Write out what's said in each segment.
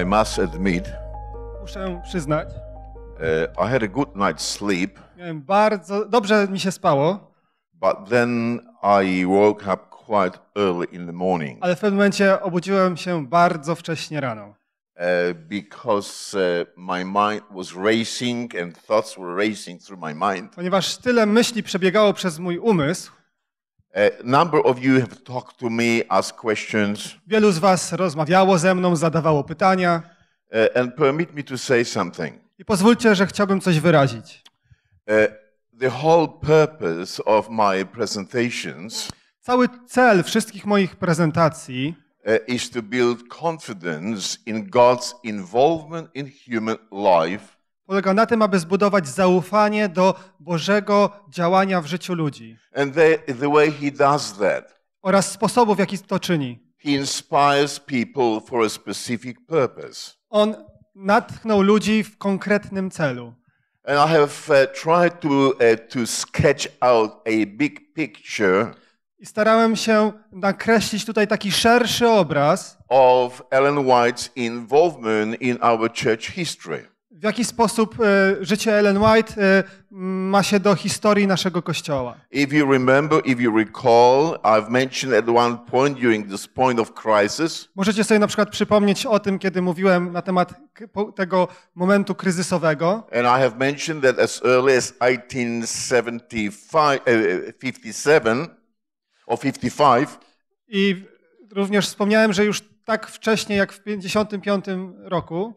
I must admit, muszę przyznać, uh, I had a good night's sleep. bardzo dobrze mi się spało. But then I woke up quite early in the morning. Ale w pewnym momencie obudziłem się bardzo wcześnie rano. Uh, because uh, my mind was racing and thoughts were racing through my mind. Ponieważ tyle myśli przebiegało przez mój umysł. Wielu z was rozmawiało ze mną, zadawało pytania. Uh, and permit me to say something. I pozwólcie, że chciałbym coś wyrazić. Uh, the whole purpose of my presentations Cały cel wszystkich moich prezentacji uh, is to build confidence in God's involvement in human life polega na tym, aby zbudować zaufanie do Bożego działania w życiu ludzi. And the, the way he does that. Oraz sposobów, w jaki to czyni. He inspires people for a specific purpose. On natchnął ludzi w konkretnym celu. And I have uh, tried to uh, to sketch out a big picture. I starałem się nakreślić tutaj taki szerszy obraz of Ellen White's involvement in our church history w jaki sposób e, życie Ellen White e, ma się do historii naszego kościoła? If you remember, if you recall, I've mentioned at one point during this point of crisis. Możecie sobie na przykład przypomnieć o tym, kiedy mówiłem na temat tego momentu kryzysowego. And I have mentioned that as early as e, e, or 55 i również wspomniałem, że już tak wcześnie jak w 55 roku. Uh,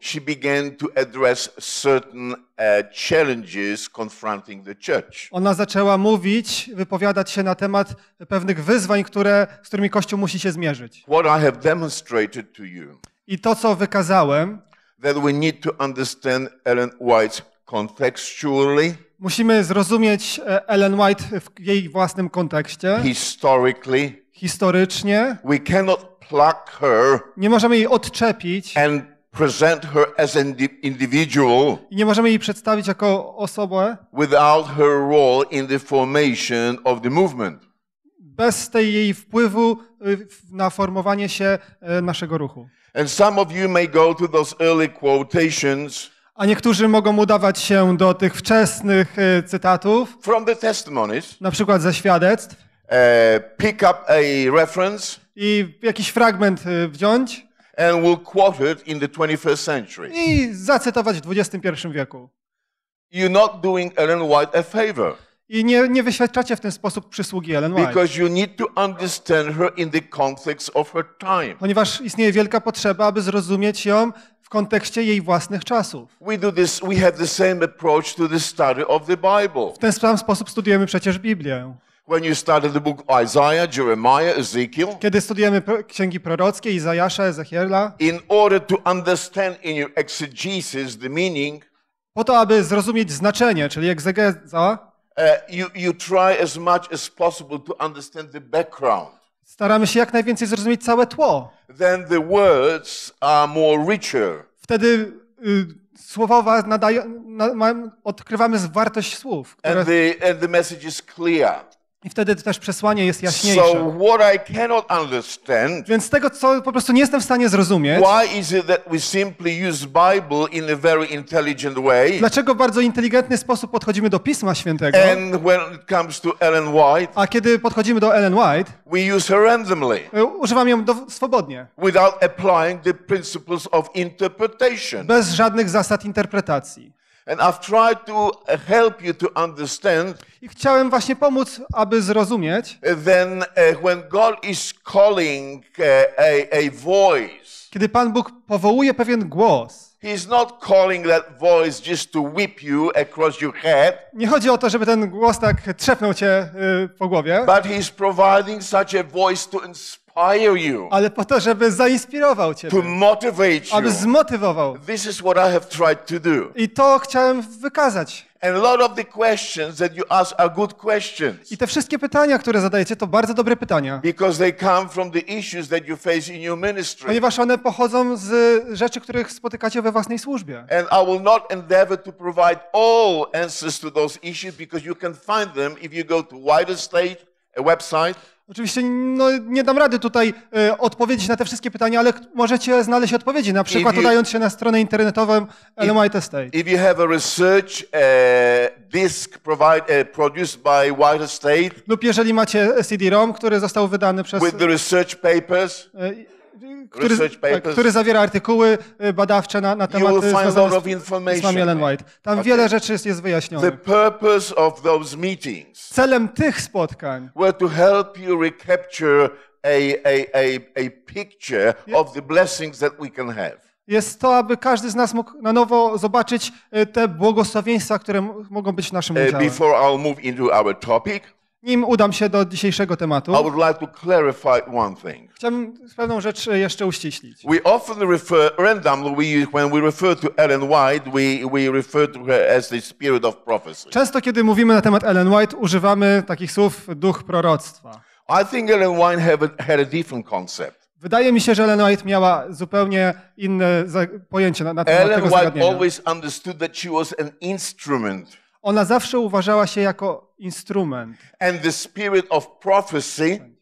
Ona zaczęła mówić, wypowiadać się na temat pewnych wyzwań, które, z którymi kościół musi się zmierzyć. What I have demonstrated to you. I to co wykazałem, that we need to understand Ellen contextually. Musimy zrozumieć e, Ellen White w jej własnym kontekście. Historycznie. We cannot pluck her nie możemy jej odczepić and present her as an individual i nie możemy jej przedstawić jako osobę without her role in the formation of the movement. Bez tej jej wpływu y, na formowanie się y, naszego ruchu. And some of you may go to those early quotations a niektórzy mogą udawać się do tych wczesnych y, cytatów, from the testimonies, na przykład ze świadectw, uh, pick up a reference, i jakiś fragment y, wziąć and we'll quote it in the 21st century. i zacytować w XXI wieku. You're not doing Ellen White a favor. I nie, nie wyświadczacie w ten sposób przysługi Ellen White. Because you need to understand her in the context of her time. Ponieważ istnieje wielka potrzeba, aby zrozumieć ją w kontekście jej własnych czasów. We do this, we have the same approach to the study of the Bible. W ten sam sposób studiujemy przecież Biblię. Isaiah, Jeremiah, Ezekiel, kiedy studiujemy księgi prorockie Izajasza, Ezechiela, in order to understand in your exegesis the meaning, po to, aby zrozumieć znaczenie, czyli egzegeza, uh, you, you try as much as possible to understand the background. Staramy się jak najwięcej zrozumieć całe tło. Then the words are more richer. Wtedy y, słowa nadają, na, odkrywamy wartość słów. Które... And the, and the message is clear. I wtedy też przesłanie jest jaśniejsze. So what I cannot understand, Więc tego, co po prostu nie jestem w stanie zrozumieć, why is it that we simply use Bible in a very intelligent way, dlaczego w bardzo inteligentny sposób podchodzimy do Pisma Świętego, and when it comes to Ellen White, a kiedy podchodzimy do Ellen White, we use her randomly, y, ją do, swobodnie, without applying the principles of interpretation. bez żadnych zasad interpretacji. Uh, I chciałem właśnie pomóc, aby zrozumieć. Then uh, when God is calling uh, a, a voice. Kiedy Pan Bóg powołuje pewien głos. He's not calling that voice just to whip you across your head. Nie chodzi o to, żeby ten głos tak trzepnął cię y, po głowie. But he's providing such a voice to inspire inspire you. Ale po to, żeby zainspirował cię, To motivate you. Aby zmotywował. This is what I have tried to do. I to chciałem wykazać. And a lot of the questions that you ask are good questions. I te wszystkie pytania, które zadajecie, to bardzo dobre pytania. Because they come from the issues that you face in your ministry. Ponieważ one pochodzą z rzeczy, których spotykacie we własnej służbie. And I will not endeavor to provide all answers to those issues because you can find them if you go to wider stage, a website. Oczywiście no, nie dam rady tutaj y, odpowiedzieć na te wszystkie pytania, ale możecie znaleźć odpowiedzi, na przykład you, udając się na stronę internetową Elamite State. If you have a research uh, disc provide, uh, produced by White State lub jeżeli macie CD-ROM, który został wydany przez with the research papers, y, który, tak, który zawiera artykuły y, badawcze na, na temat Islam Ellen White. Tam okay. wiele rzeczy jest, jest wyjaśnione. The purpose of those meetings Celem tych spotkań were to help you recapture a, a, a, a picture of the blessings that we can have jest to, aby każdy z nas mógł na nowo zobaczyć y, te błogosławieństwa, które mogą być naszym uh, udziałem. Nim udam się do dzisiejszego tematu, I would like to clarify one thing. chciałbym pewną rzecz e, jeszcze uściślić. We often refer, randomly, we, when we refer to Ellen White, we, we refer to her as the spirit of prophecy. Często, kiedy mówimy na temat Ellen White, używamy takich słów duch proroctwa. I think Ellen White a, had a different concept. Wydaje mi się, że Ellen White miała zupełnie inne pojęcie na, na temat Ellen tego White zagadnienia. always understood that she was an instrument ona zawsze uważała się jako instrument. And the spirit of prophecy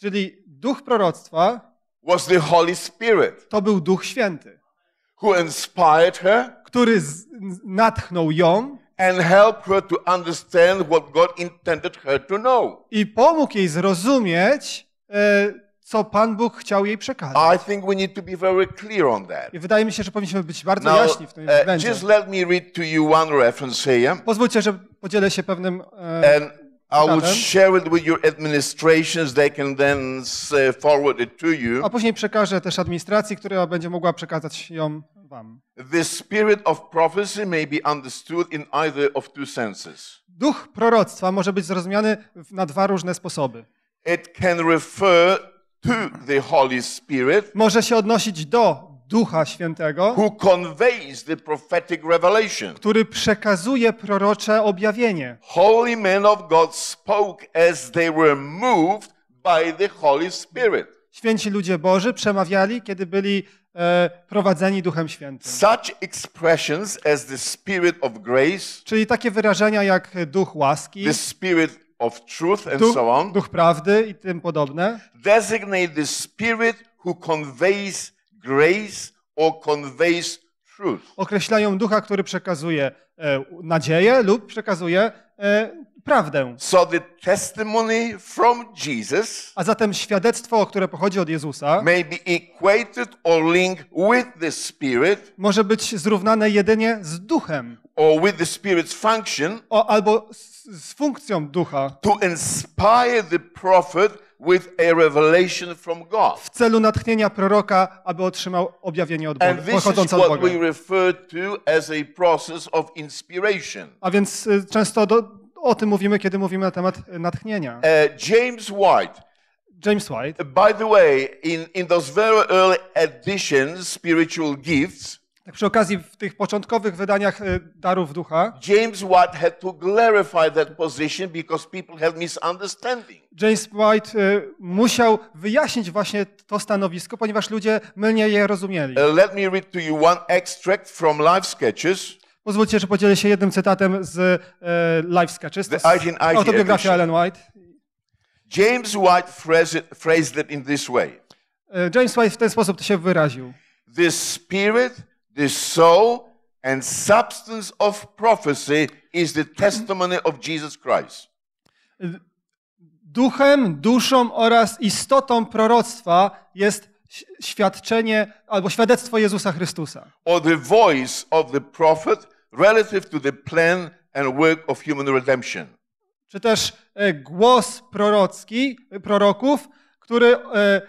czyli duch proroctwa was the Holy Spirit. To był Duch Święty. Who inspired her? Który z, natchnął ją and her to understand what God intended her to know. I pomógł jej zrozumieć e, co Pan Bóg chciał jej przekazać. I think we need to be very clear on that. I wydaje mi się, że powinniśmy być bardzo Now, jaśni w tym uh, względzie. Just let me read to you one reference here. Pozwólcie, że podzielę się pewnym e, And I would share it with your administrations. They can then uh, forward it to you. A później przekażę też administracji, która będzie mogła przekazać ją wam. The spirit of prophecy may be understood in either of two senses. Duch proroctwa może być zrozumiany na dwa różne sposoby. It can refer to the Holy Spirit, może się odnosić do Ducha Świętego, who conveys the prophetic revelation. który przekazuje prorocze objawienie. Holy men of God spoke as they were moved by the Holy Spirit. Święci ludzie Boży przemawiali, kiedy byli e, prowadzeni Duchem Świętym. Such expressions as the Spirit of grace, czyli takie wyrażenia jak Duch łaski, the Spirit of truth and duch, so on. Duch prawdy i tym podobne. Designate the spirit who conveys grace or conveys truth. Określają ducha, który przekazuje e, nadzieję lub przekazuje e, prawdę. So the testimony from Jesus A zatem świadectwo, które pochodzi od Jezusa, may be equated or linked with the spirit, może być zrównane jedynie z duchem or with the Spirit's function o, albo z, z funkcją ducha to inspire the prophet with a revelation from God. w celu natchnienia proroka, aby otrzymał objawienie od Boga, And this is pochodzące od Boga. we refer to as a process of inspiration. A więc y, często do, o tym mówimy, kiedy mówimy na temat y, natchnienia. Uh, James White, James White by the way, in, in those very early editions, spiritual gifts, przy okazji w tych początkowych wydaniach y, darów ducha James White had to clarify that position because people had misunderstanding. James White y, musiał wyjaśnić właśnie to stanowisko, ponieważ ludzie mylnie je rozumieli. Uh, let me read to you one extract from life sketches. Pozwólcie, że podzielę się jednym cytatem z y, Life Sketches, to autobiografia Ellen White. James White phrased it in this way. James White w ten sposób to się wyraził. The spirit The soul and substance of prophecy is the testimony of Jesus Christ. Duchem, duszą oraz istotą proroctwa jest świadczenie albo świadectwo Jezusa Chrystusa. Or the voice of the prophet relative to the plan and work of human redemption. Czy też e, głos prorocki, e, proroków, który e,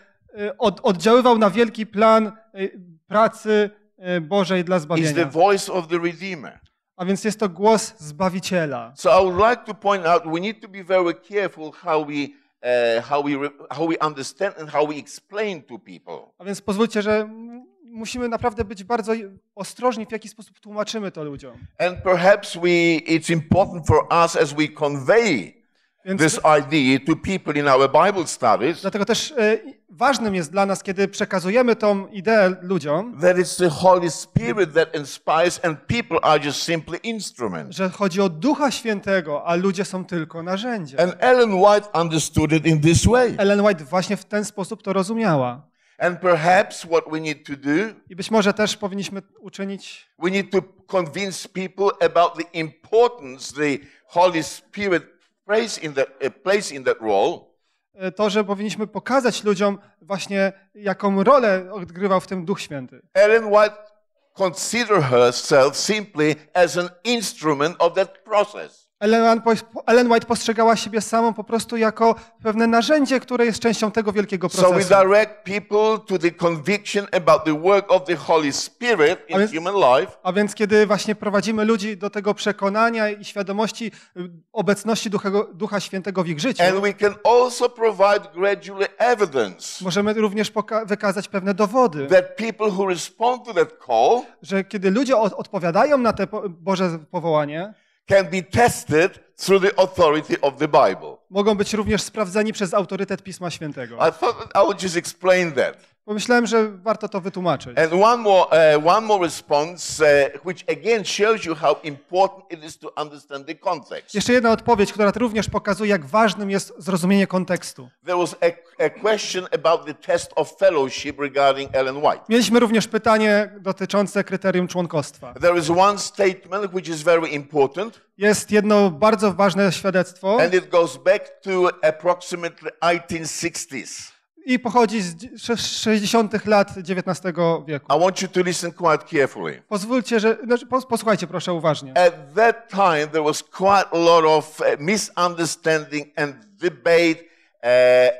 oddziaływał na wielki plan pracy E, Bożej dla zbawienia. Is the voice of the Redeemer. A więc jest to głos Zbawiciela. So I would like to point out we need to be very careful how we uh, how we how we understand and how we explain to people. A więc pozwólcie, że musimy naprawdę być bardzo ostrożni w jaki sposób tłumaczymy to ludziom. And perhaps we it's important for us as we convey więc, this idea to people in our Bible studies. Dlatego też e, ważnym jest dla nas, kiedy przekazujemy tą ideę ludziom, That that it's the Holy Spirit inspires, and people are just simply Że chodzi o Ducha Świętego, a ludzie są tylko narzędziem. And Ellen White understood it in this way. Ellen White właśnie w ten sposób to rozumiała. And perhaps what we need to do, I być może też powinniśmy uczynić. We need to convince people about the importance the Holy Spirit E, to, że powinniśmy pokazać ludziom właśnie, jaką rolę odgrywał w tym Duch Święty. Ellen White considered herself simply as an instrument of that process. Ellen White postrzegała siebie samą po prostu jako pewne narzędzie, które jest częścią tego wielkiego procesu. A więc kiedy właśnie prowadzimy ludzi do tego przekonania i świadomości y, obecności Ducha, Ducha Świętego w ich życiu. And we can also provide gradually evidence. Możemy również wykazać pewne dowody. That people who respond to that call, że kiedy ludzie odpowiadają na te Boże powołanie, can be tested through the authority of the Bible. Mogą być również sprawdzani przez autorytet Pisma Świętego. I thought I would just explain that. Pomyślałem, że warto to wytłumaczyć. And one more, uh, one more response, uh, which again shows you how important it is to understand the context. Jeszcze jedna odpowiedź, która również pokazuje, jak ważnym jest zrozumienie kontekstu. There was a, a question about the test of fellowship regarding Ellen White. Mieliśmy również pytanie dotyczące kryterium członkostwa. There is one statement which is very important. Jest jedno bardzo ważne świadectwo. And it goes back to approximately 1860s i pochodzi z 60. lat XIX wieku. I want you to listen quite carefully. Pozwólcie, że znaczy posłuchajcie proszę uważnie. At that time there was quite a lot of uh, misunderstanding and debate uh,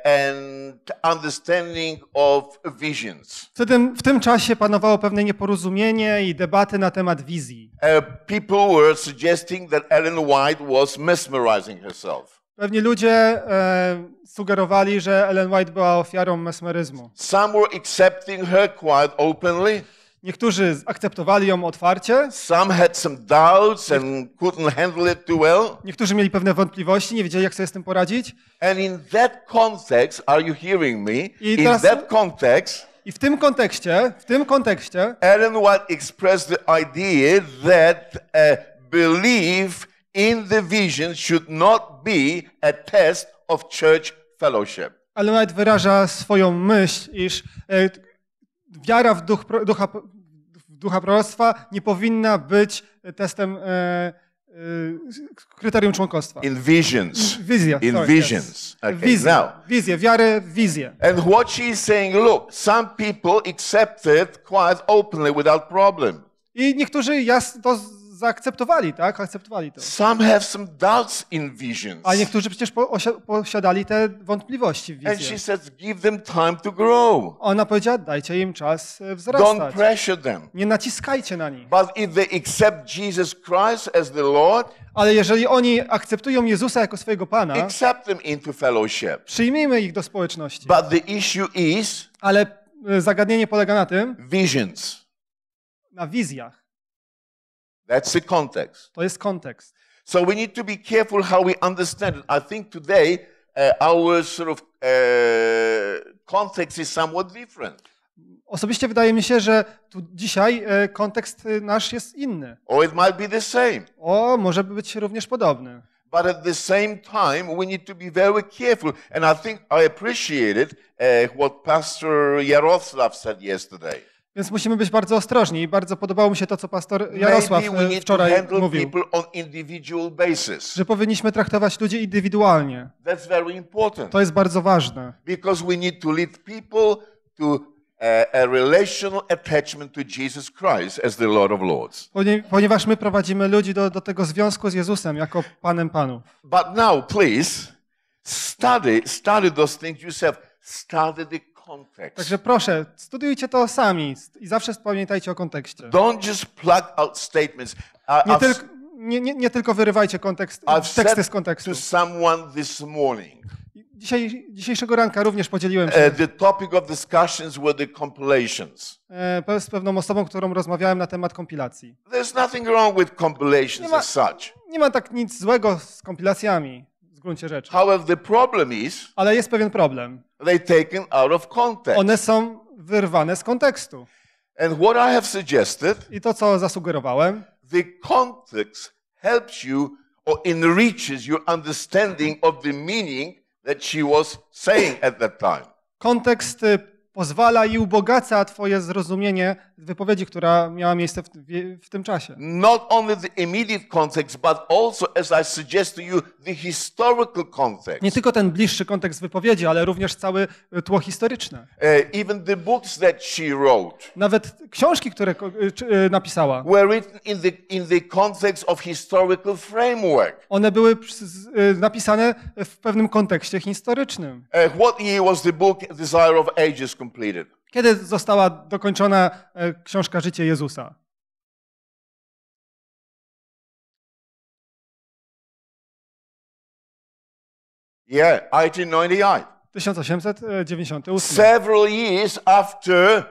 and understanding of visions. w tym czasie panowało pewne nieporozumienie i debaty na temat wizji. Uh, people were suggesting that Ellen White was mesmerizing herself. Pewnie ludzie e, sugerowali, że Ellen White była ofiarą mesmeryzmu. Some were accepting her quite openly. Niektórzy akceptowali ją otwarcie. Some had some doubts and couldn't handle it too well. Niektórzy mieli pewne wątpliwości, nie wiedzieli jak sobie z tym poradzić. And in that context, are you hearing me? I teraz... In that context, i w tym kontekście, w tym kontekście Ellen White expressed the idea that uh, belief in the vision should not be a test of church fellowship. Ale Wright wyraża swoją myśl, iż e, wiara w duch, ducha, ducha proroctwa nie powinna być testem e, e, kryterium członkostwa. In visions. Wizja. In sorry, visions. Yes. Okay, wizje, now. Wizje, wiarę, wizję. And what she is saying, look, some people accept it quite openly without problem. I niektórzy jasno to zaakceptowali, tak? Akceptowali to. Some have some doubts in visions. A niektórzy przecież posiadali te wątpliwości w wizjach. And she says, give them time to grow. Ona powiedziała, dajcie im czas e, wzrastać. Don't pressure them. Nie naciskajcie na nich. But if they accept Jesus Christ as the Lord, ale jeżeli oni akceptują Jezusa jako swojego Pana, accept them into fellowship. przyjmijmy ich do społeczności. But the issue is, ale e, zagadnienie polega na tym, visions. na wizjach. That's the context. To jest kontekst. So we need to be careful how we understand it. I think today uh, our sort of uh, context is somewhat different. Osobiście wydaje mi się, że tu dzisiaj e, kontekst nasz jest inny. Or it might be the same. O, może być również podobny. But at the same time, we need to be very careful. And I think I appreciated uh, what Pastor Jarosław said yesterday. Więc musimy być bardzo ostrożni i bardzo podobało mi się to, co pastor Jarosław e, wczoraj mówił, że powinniśmy traktować ludzi indywidualnie. To jest bardzo ważne. Because we need to lead people to a relational attachment to Jesus Christ as the Lord of Lords. Ponieważ my prowadzimy ludzi do, do tego związku z Jezusem jako Panem Panów. But now, please, study, study those things yourself. Study the Także proszę, studiujcie to sami i zawsze pamiętajcie o kontekście. Don't just plug out statements. I, nie, tylko nie, nie, nie, tylko wyrywajcie kontekst, I've teksty z kontekstu. To someone this morning. Dzisiaj, dzisiejszego ranka również podzieliłem uh, się. Uh, the topic of discussions were the compilations. E, z pewną osobą, którą rozmawiałem na temat kompilacji. There's nothing wrong with compilations nie ma, as such. Nie ma tak nic złego z kompilacjami w gruncie rzeczy. However, the problem is, Ale jest pewien problem. They taken out of context. One są wyrwane z kontekstu. And what I have suggested, I to, co zasugerowałem, the context helps you or enriches your understanding of the meaning that she was saying at that time. Kontekst y, pozwala i ubogaca Twoje zrozumienie wypowiedzi, która miała miejsce w, w, w, tym czasie. Not only the immediate context, but also, as I suggest to you, the historical context. Nie tylko ten bliższy kontekst wypowiedzi, ale również cały tło historyczne. Uh, even the books that she wrote. Nawet książki, które e, e, napisała. Were written in the in the context of historical framework. One były e, napisane w pewnym kontekście historycznym. Uh, what year was the book Desire of Ages? completed? Kiedy została dokończona e, książka Życie Jezusa? Yeah, 1898. 1898. Several years after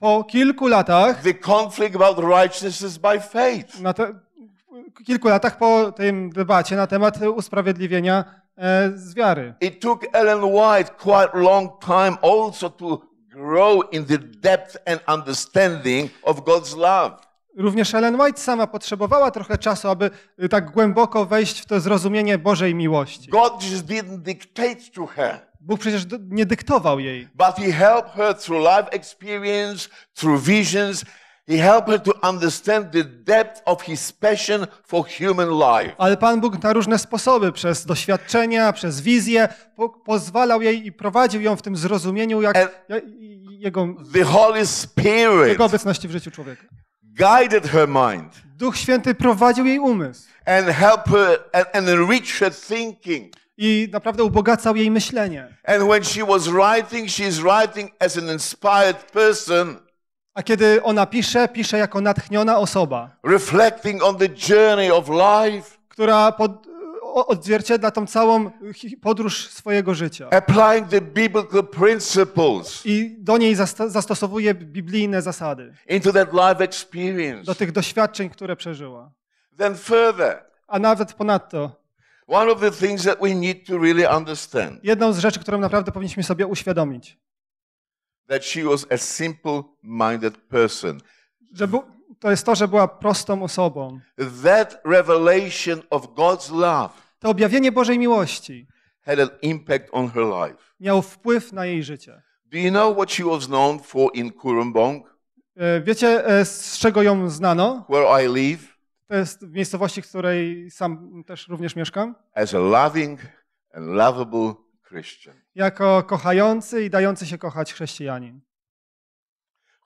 po kilku latach the conflict about righteousness by faith kilku latach po tym debacie na temat usprawiedliwienia e, z wiary. It took Ellen White quite long time also to grow in the depth and understanding of God's love. Również Ellen White sama potrzebowała trochę czasu, aby e, tak głęboko wejść w to zrozumienie Bożej miłości. God just didn't dictate to her. Bóg przecież nie dyktował jej. But he helped her through life experience, through visions ale Pan Bóg na różne sposoby, przez doświadczenia, przez wizję, pozwalał jej i prowadził ją w tym zrozumieniu, jak, jego, the Holy Spirit jego obecności w życiu człowieka. Guided her mind. Duch Święty prowadził jej umysł. And her and, and her thinking i naprawdę ubogacał jej myślenie. And when she was writing, she's writing as an inspired person. A kiedy ona pisze, pisze jako natchniona osoba. Reflecting on the journey of life. Która pod, odzwierciedla tą całą podróż swojego życia. Applying the biblical principles. I do niej zastosowuje biblijne zasady. Into that life experience. Do tych doświadczeń, które przeżyła. Then further. A nawet ponadto. One of the things that we need to really understand. Jedną z rzeczy, którą naprawdę powinniśmy sobie uświadomić that she was a simple-minded person. Że bu- to jest to, że była prostą osobą. That revelation of God's love to objawienie Bożej miłości had an impact on her life. miało wpływ na jej życie. Do you know what she was known for in Kurumbong? E, wiecie, e, z czego ją znano? Where I live. To jest w miejscowości, w której sam też również mieszkam. As a loving and lovable Christian jako kochający i dający się kochać chrześcijanin.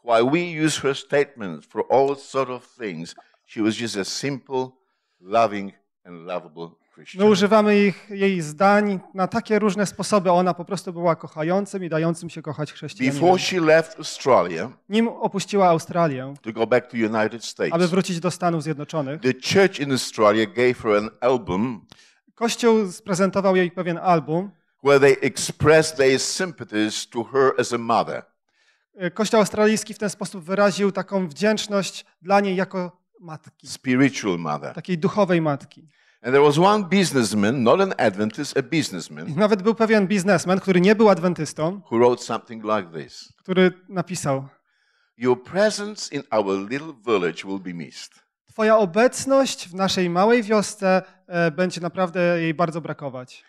While we use her statements for all sort of things, she was just a simple, loving and lovable Christian. My używamy ich, jej zdań na takie różne sposoby. Ona po prostu była kochającym i dającym się kochać chrześcijaninem. Before she left Australia, nim opuściła Australię, to go back to United States, aby wrócić do Stanów Zjednoczonych, the church in Australia gave her an album. Kościół sprezentował jej pewien album where they expressed their sympathies to her as a mother. E, Kościół australijski w ten sposób wyraził taką wdzięczność dla niej jako matki. Spiritual mother. Takiej duchowej matki. And there was one businessman, not an Adventist, a businessman. I nawet był pewien biznesmen, który nie był adwentystą. Who wrote something like this. Który napisał: Your presence in our little village will be missed. Twoja obecność w naszej małej wiosce e, będzie naprawdę jej bardzo brakować.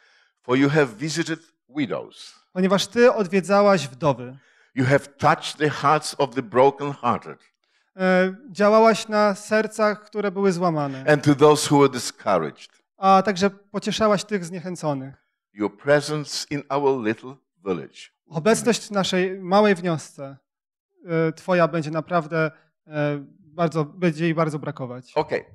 For you have visited widows. Ponieważ ty odwiedzałaś wdowy. You have touched the hearts of the broken hearted. E, działałaś na sercach, które były złamane. And to those who were discouraged. A także pocieszałaś tych zniechęconych. Your presence in our little village. Obecność w naszej małej wniosce e, twoja będzie naprawdę e, bardzo będzie jej bardzo brakować. Okay.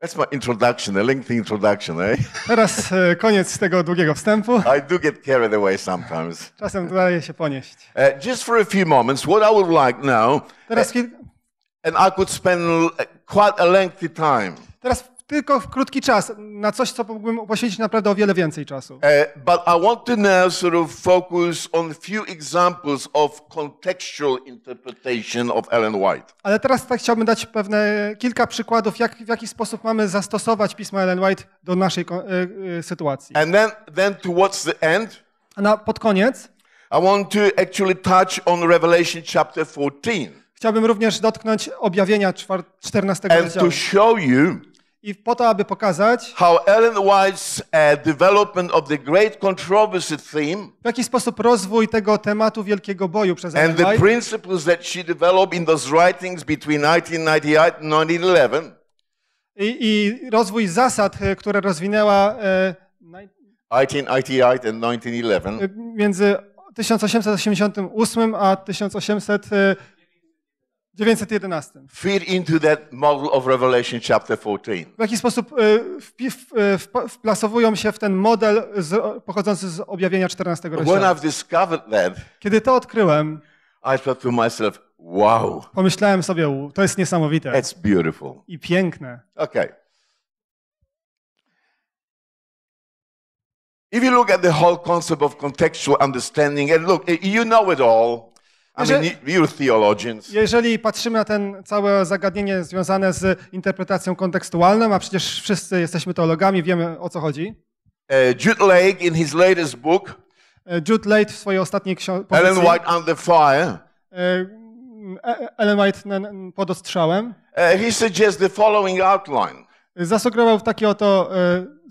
That's my introduction, a lengthy introduction, eh? Teraz e, koniec tego długiego wstępu. I do get carried away sometimes. Czasem daje się ponieść. Uh, just for a few moments, what I would like now. Teraz e, and I could spend quite a lengthy time. Teraz tylko w krótki czas, na coś, co mógłbym poświęcić naprawdę o wiele więcej czasu. E, Ale teraz tak chciałbym dać pewne kilka przykładów, jak, w jaki sposób mamy zastosować pismo Ellen White do naszej y, y, sytuacji. And then, then towards the end. A na, pod koniec. I want to actually touch on Revelation chapter 14. Chciałbym również dotknąć objawienia 14 rozdziału i po to, aby pokazać, how Ellen White's uh, development of the great controversy theme, w jaki sposób rozwój tego tematu wielkiego boju przez Ellen and White, the principles that she developed in those writings between 1998 and 1911, i, i rozwój zasad, e, które rozwinęła e, and 1911, między 1888 a 1811 911. Feed into that model of Revelation chapter 14. W jaki sposób e, e, wplasowują się w ten model z, pochodzący z objawienia 14 rozdziału. When I've discovered that, Kiedy to odkryłem, I thought to myself, wow. Pomyślałem sobie, to jest niesamowite. It's beautiful. I piękne. Okay. If you look at the whole concept of contextual understanding and look, you know it all. Jeżeli, jeżeli patrzymy na ten całe zagadnienie związane z interpretacją kontekstualną, a przecież wszyscy jesteśmy teologami, wiemy o co chodzi. E, Jude Lake in his latest book, e, Jude w swojej ostatniej książce. Ellen White under fire. E, Ellen White pod ostrzałem. He suggests the following outline. Zasugerował w oto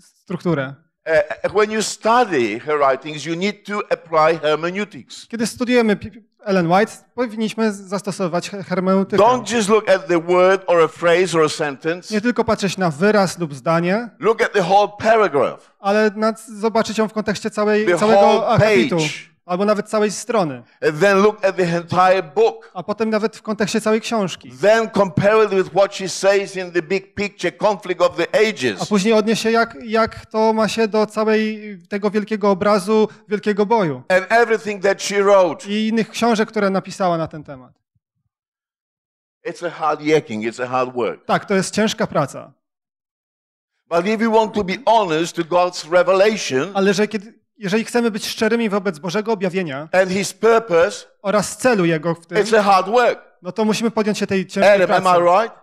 strukturę. E, e, when you study her writings, you need to apply hermeneutics. Kiedy studiujemy Ellen White, powinniśmy zastosować hermeneutykę. Don't just look at the word or a phrase or a sentence. Nie tylko patrzeć na wyraz lub zdanie. Look at the whole paragraph. Ale zobaczyć ją w kontekście całej, całego akapitu. Page. Albo nawet całej strony. And then look at the entire book. A potem nawet w kontekście całej książki. Then compare it with what she says in the big picture conflict of the ages. A później odniesie się jak, jak to ma się do całej tego wielkiego obrazu, wielkiego boju. And everything that she wrote. I innych książek, które napisała na ten temat. It's a hard it's a hard work. Tak, to jest ciężka praca. But if you want to be honest to God's revelation. Ale że kiedy jeżeli chcemy być szczerymi wobec Bożego objawienia and his purpose, oraz celu Jego w tym, it's a hard work. no to musimy podjąć się tej ciężkiej Adam, pracy. Am I right?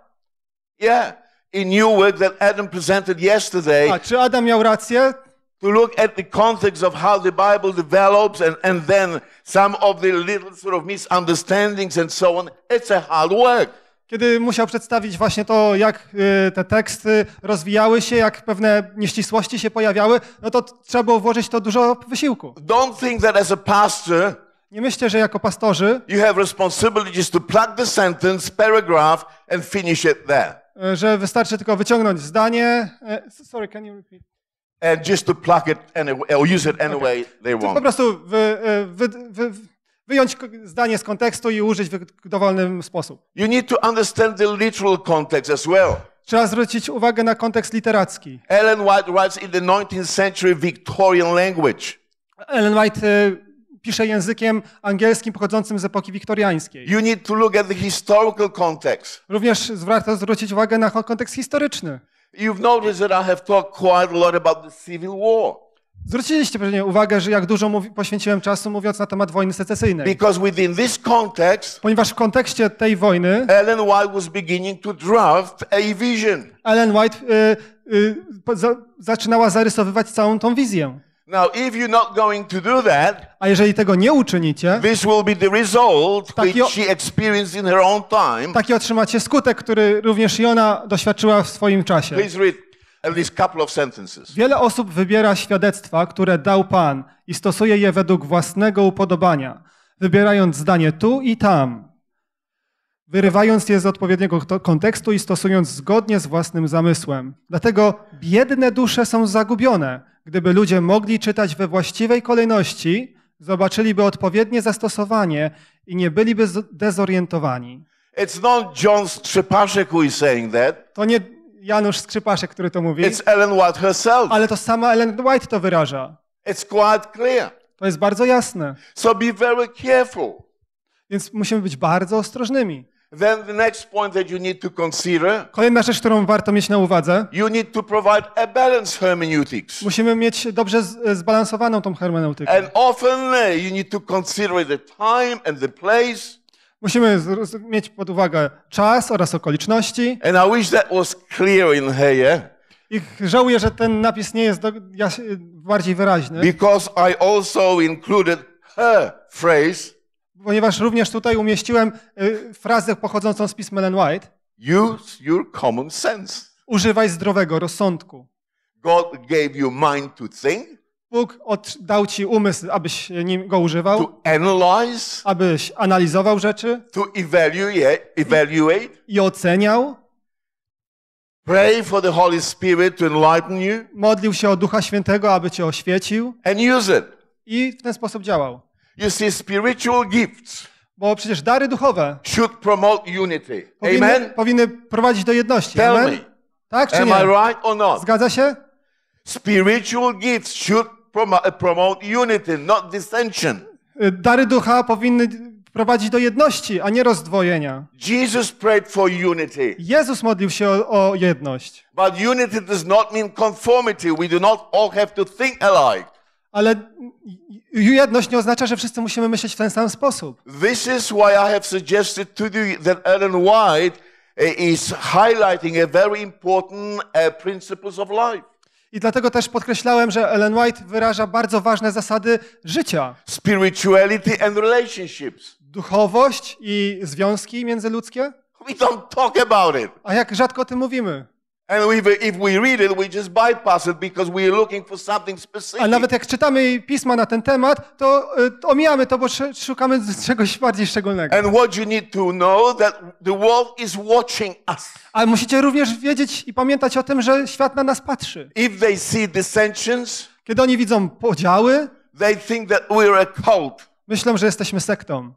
Yeah. In work that Adam presented yesterday, A czy Adam miał rację? To look at the context of how the Bible develops and, and then some of the little sort of misunderstandings and so on. It's a hard work kiedy musiał przedstawić właśnie to, jak y, te teksty rozwijały się, jak pewne nieścisłości się pojawiały, no to trzeba było włożyć to dużo wysiłku. Don't think that as a pastor nie myślcie, że jako pastorzy you have responsibilities to plug the sentence, paragraph and finish it there. Y, że wystarczy tylko wyciągnąć zdanie. Y, sorry, can you repeat? And just to plug it anyway, or use it anyway okay. they want. Po prostu wy, wy, wy, wyjąć zdanie z kontekstu i użyć w dowolnym sposób. You need to understand the literal context as well. Trzeba zwrócić uwagę na kontekst literacki. Ellen White writes in the 19th century Victorian language. Ellen White y, pisze językiem angielskim pochodzącym z epoki wiktoriańskiej. You need to look at the historical context. Również warto zwrócić uwagę na kontekst historyczny. You've noticed that I have talked quite a lot about the civil war. Zwróciliście pewnie uwagę, że jak dużo mówi, poświęciłem czasu mówiąc na temat wojny secesyjnej. Because within this context, Ponieważ w kontekście tej wojny Ellen White was beginning to draft a vision. Ellen White y, y, za, zaczynała zarysowywać całą tą wizję. Now, if you're not going to do that, a jeżeli tego nie uczynicie, this will be the result taki, which she experienced in her own time. Taki otrzymacie skutek, który również i ona doświadczyła w swoim czasie. Please read at least couple of sentences. Wiele osób wybiera świadectwa, które dał Pan i stosuje je według własnego upodobania, wybierając zdanie tu i tam, wyrywając je z odpowiedniego kontekstu i stosując zgodnie z własnym zamysłem. Dlatego biedne dusze są zagubione. Gdyby ludzie mogli czytać we właściwej kolejności, zobaczyliby odpowiednie zastosowanie i nie byliby dezorientowani. It's not John Strzepaczek who is saying that. To nie Janusz Skrzypaszek, który to mówi. It's Ellen White herself. Ale to sama Ellen White to wyraża. It's quite clear. To jest bardzo jasne. So be very careful. Więc musimy być bardzo ostrożnymi. Then the next point that you need to consider, Kolejna rzecz, którą warto mieć na uwadze. You need to provide a balanced hermeneutics. Musimy mieć dobrze e, zbalansowaną tą hermeneutykę. And often you need to consider the time and the place. Musimy mieć pod uwagę czas oraz okoliczności. And I wish that was clear in here. I żałuję, że ten napis nie jest do, bardziej wyraźny. Because I also included her phrase. Ponieważ również tutaj umieściłem y, frazę pochodzącą z pism Ellen White. Use your common sense. Używaj zdrowego rozsądku. God gave you mind to think. Bóg dał ci umysł, abyś nim go używał, to analyze, abyś analizował rzeczy, to evaluate, evaluate i, oceniał. Pray for the Holy Spirit to enlighten you. Modlił się o Ducha Świętego, aby cię oświecił. And use it. I w ten sposób działał. You see, spiritual gifts. Bo przecież dary duchowe should promote unity. Powinny, Amen? powinny prowadzić do jedności. Tell Amen? Me, tak czy Am nie? I right or not? Zgadza się? Spiritual gifts should E, promote unity, not dissension. E, dary ducha powinny prowadzić do jedności, a nie rozdwojenia. Jesus prayed for unity. Jezus modlił się o, o jedność. But unity does not mean conformity. We do not all have to think alike. Ale jedność nie oznacza, że wszyscy musimy myśleć w ten sam sposób. This is why I have suggested to you that Ellen White e, is highlighting a very important uh, principles of life. I dlatego też podkreślałem, że Ellen White wyraża bardzo ważne zasady życia. Spirituality and relationships. Duchowość i związki międzyludzkie. We don't talk about it. A jak rzadko o tym mówimy. A nawet jak czytamy pisma na ten temat, to, y, to omijamy to, bo szukamy czegoś bardziej szczególnego. And what you need to know that the world is watching us. Ale musicie również wiedzieć i pamiętać o tym, że świat na nas patrzy. If they see dissensions, kiedy oni widzą podziały, they think that we're a cult. Myślą, że jesteśmy sektą.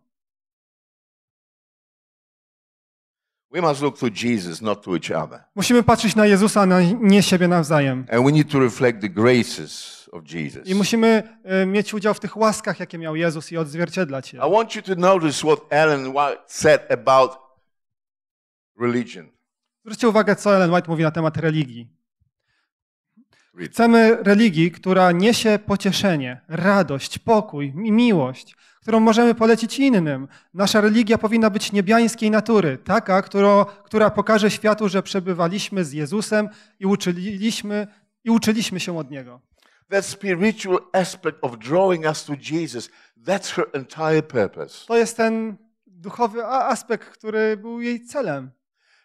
We must look to Jesus, not to each other. Musimy patrzeć na Jezusa, a nie siebie nawzajem. And we need to reflect the graces of Jesus. I musimy e, mieć udział w tych łaskach, jakie miał Jezus i odzwierciedlać je. I want you to notice what Ellen White said about religion. Zwróćcie uwagę, co Ellen White mówi na temat religii. Chcemy religii, która niesie pocieszenie, radość, pokój i miłość, którą możemy polecić innym. Nasza religia powinna być niebiańskiej natury, taka, która, która pokaże światu, że przebywaliśmy z Jezusem i uczyliśmy, i uczyliśmy się od Niego. That spiritual aspect of drawing us to Jesus, that's her entire purpose. To jest ten duchowy aspekt, który był jej celem.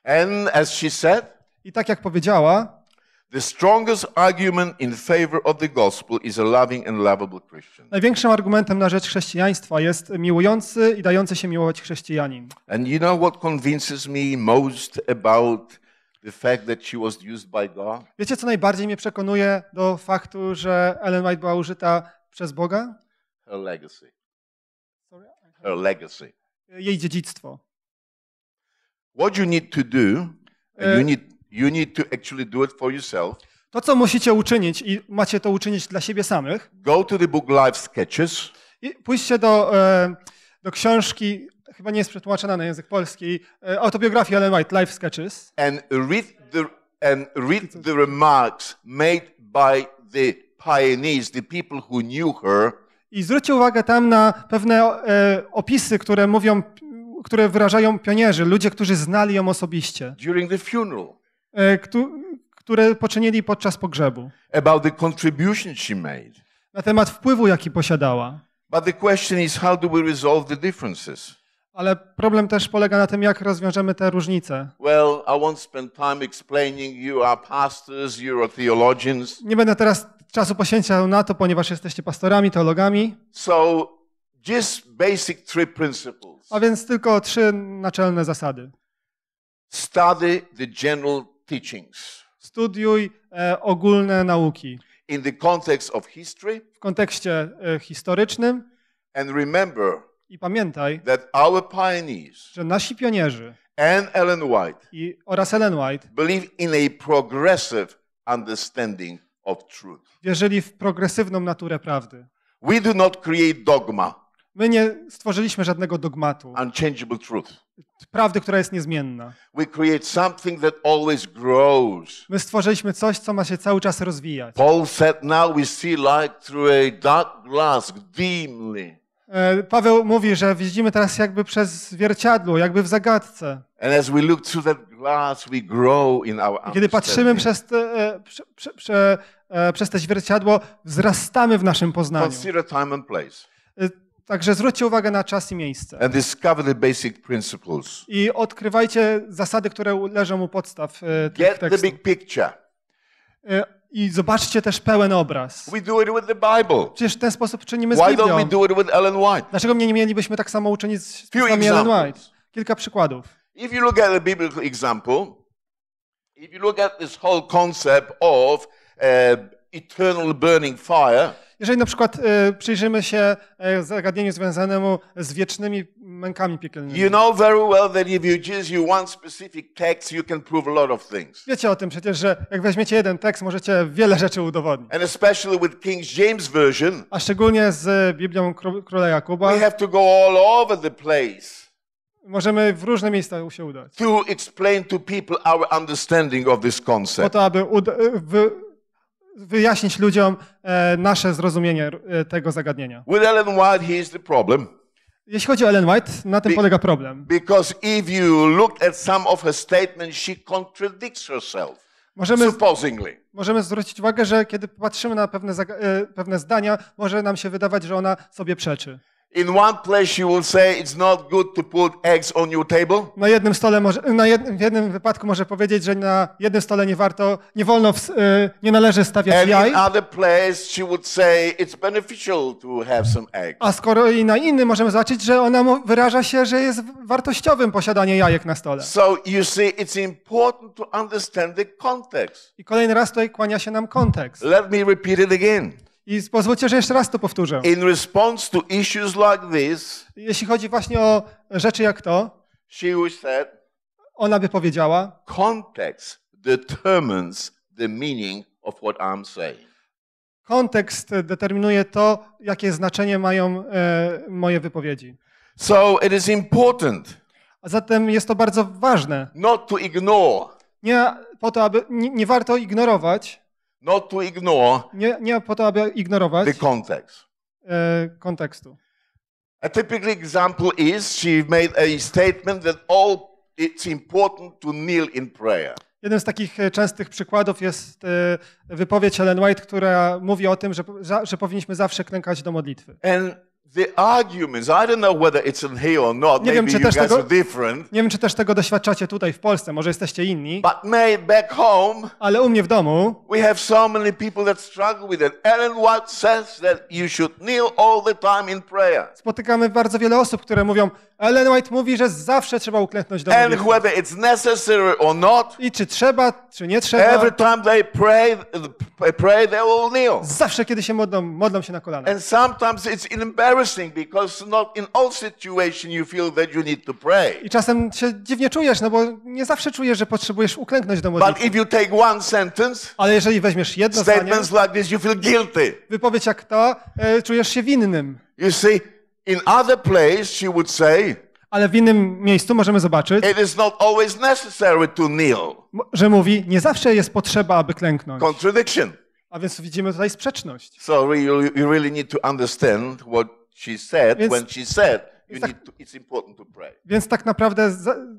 And as she said, I tak jak powiedziała, Największym argumentem na rzecz chrześcijaństwa jest miłujący i dający się miłować chrześcijanin. And you know what convinces me most about the fact that she was used by God? Wiecie co najbardziej mnie przekonuje do faktu, że Ellen White była użyta przez Boga? Her legacy. Her legacy. Jej dziedzictwo. What you need to do, you e, need You need to actually do it for yourself. To, co musicie uczynić i macie to uczynić dla siebie samych. Go to the book Life Sketches. I pójście do, e, do książki, chyba nie jest przetłumaczona na język polski, e, autobiografia Ellen White, Life Sketches. And read the, and read the remarks made by the pioneers, the people who knew her. I zwróćcie uwagę tam na pewne e, opisy, które mówią, które wyrażają pionierzy, ludzie, którzy znali ją osobiście. During the funeral. E, które poczynili podczas pogrzebu. About the contribution she made. Na temat wpływu, jaki posiadała. But the question is how do we resolve the differences? Ale problem też polega na tym, jak rozwiążemy te różnice. Well, I won't spend time explaining. You are pastors, you are theologians. Nie będę teraz czasu poświęcał na to, ponieważ jesteście pastorami, teologami. So, just basic three principles. A więc tylko trzy naczelne zasady. Study the general teachings. Studiuj e, ogólne nauki. In the context of history. W kontekście e, historycznym. And remember. I pamiętaj, that our pioneers, że nasi pionierzy and Ellen White, i, oraz Ellen White believe in a progressive understanding of truth. wierzyli w progresywną naturę prawdy. We do not create dogma. My nie stworzyliśmy żadnego dogmatu. Unchangeable truth prawdy, która jest niezmienna. We create something that always grows. My stworzyliśmy coś, co ma się cały czas rozwijać. Paul said now we see light through a dark glass dimly. E, Paweł mówi, że widzimy teraz jakby przez zwierciadło, jakby w zagadce. I kiedy patrzymy przez te, e, prze, prze, prze, e, przez te zwierciadło, wzrastamy w naszym poznaniu. Także zwróćcie uwagę na czas i miejsce. And discover the basic principles. I odkrywajcie zasady, które leżą u podstaw e, tych Get tekstów. the big picture. E, I zobaczcie też pełen obraz. We do it with the Bible. Przecież w ten sposób czynimy z Why Biblią. Don't we do it with Ellen White? Dlaczego nie mielibyśmy tak samo uczynić z pismami Ellen White? Kilka przykładów. If you look at the biblical example, if you look at this whole concept of uh, eternal burning fire, jeżeli na przykład e, przyjrzymy się e, zagadnieniu związanemu z wiecznymi mękami piekielnymi. Wiecie o tym przecież, że jak weźmiecie jeden tekst, możecie wiele rzeczy udowodnić. And especially with King James version. A szczególnie z Biblią Króla Jakuba. We have to go all over the place. Możemy w różne miejsca się udać. To explain to people our understanding of this concept. Po to, aby wyjaśnić ludziom e, nasze zrozumienie e, tego zagadnienia. With Ellen White, here's the problem. Jeśli chodzi o Ellen White, na tym Be, polega problem. Because if you look at some of her statements, she contradicts herself. Możemy, supposingly. możemy zwrócić uwagę, że kiedy patrzymy na pewne, e, pewne zdania, może nam się wydawać, że ona sobie przeczy. In one place you will say it's not good to put eggs on your table. Na jednym stole może, na jednym, w jednym wypadku może powiedzieć, że na jednym stole nie warto, nie wolno, w, y, nie należy stawiać And jaj. In other place she would say it's beneficial to have some eggs. A skoro i na innym możemy zobaczyć, że ona wyraża się, że jest wartościowym posiadanie jajek na stole. So you see, it's important to understand the context. I kolejny raz tutaj kłania się nam kontekst. Let me repeat it again. I pozwólcie, że jeszcze raz to powtórzę. In response to issues like this, jeśli chodzi właśnie o rzeczy jak to, she said, ona by powiedziała, context determines the meaning of what I'm saying. Kontekst determinuje to, jakie znaczenie mają e, moje wypowiedzi. So it is important. A zatem jest to bardzo ważne. Not to ignore. Nie po to, aby nie, nie warto ignorować. Not to ignore nie, nie po to, aby ignorować the context. E, kontekstu. A typical example is she made a statement that all it's important to kneel in prayer. Jeden z takich e, częstych przykładów jest e, wypowiedź Ellen White, która mówi o tym, że, że powinniśmy zawsze klękać do modlitwy. And The arguments, I don't know whether it's in here or not. Nie Maybe czy you guys tego, are different. nie wiem, czy też tego doświadczacie tutaj w Polsce, może jesteście inni, But may back home, ale u mnie w domu we have so many people that struggle with it. Ellen White says that you should kneel all the time in prayer. spotykamy bardzo wiele osób, które mówią, Ellen White mówi, że zawsze trzeba uklęknąć do And modlitwy. whether it's necessary or not, I czy trzeba, czy nie trzeba. every time they pray, pray they will kneel. Zawsze, kiedy się modlą, modlą się na kolana. And sometimes it's embarrassing because not in all situation you feel that you need to pray. I czasem się dziwnie czujesz, no bo nie zawsze czujesz, że potrzebujesz uklęknąć do modlitwy. But if you take one sentence, Ale jeżeli weźmiesz jedno zdanie, like this, you feel guilty. wypowiedź jak ta, e, czujesz się winnym. You see, In other place she would say, ale w innym miejscu możemy zobaczyć, It is not always necessary to kneel. że mówi, nie zawsze jest potrzeba, aby klęknąć. Contradiction. A więc widzimy tutaj sprzeczność. So you, you really need to understand what she said więc, when she said you tak, need to, it's important to pray. Więc tak naprawdę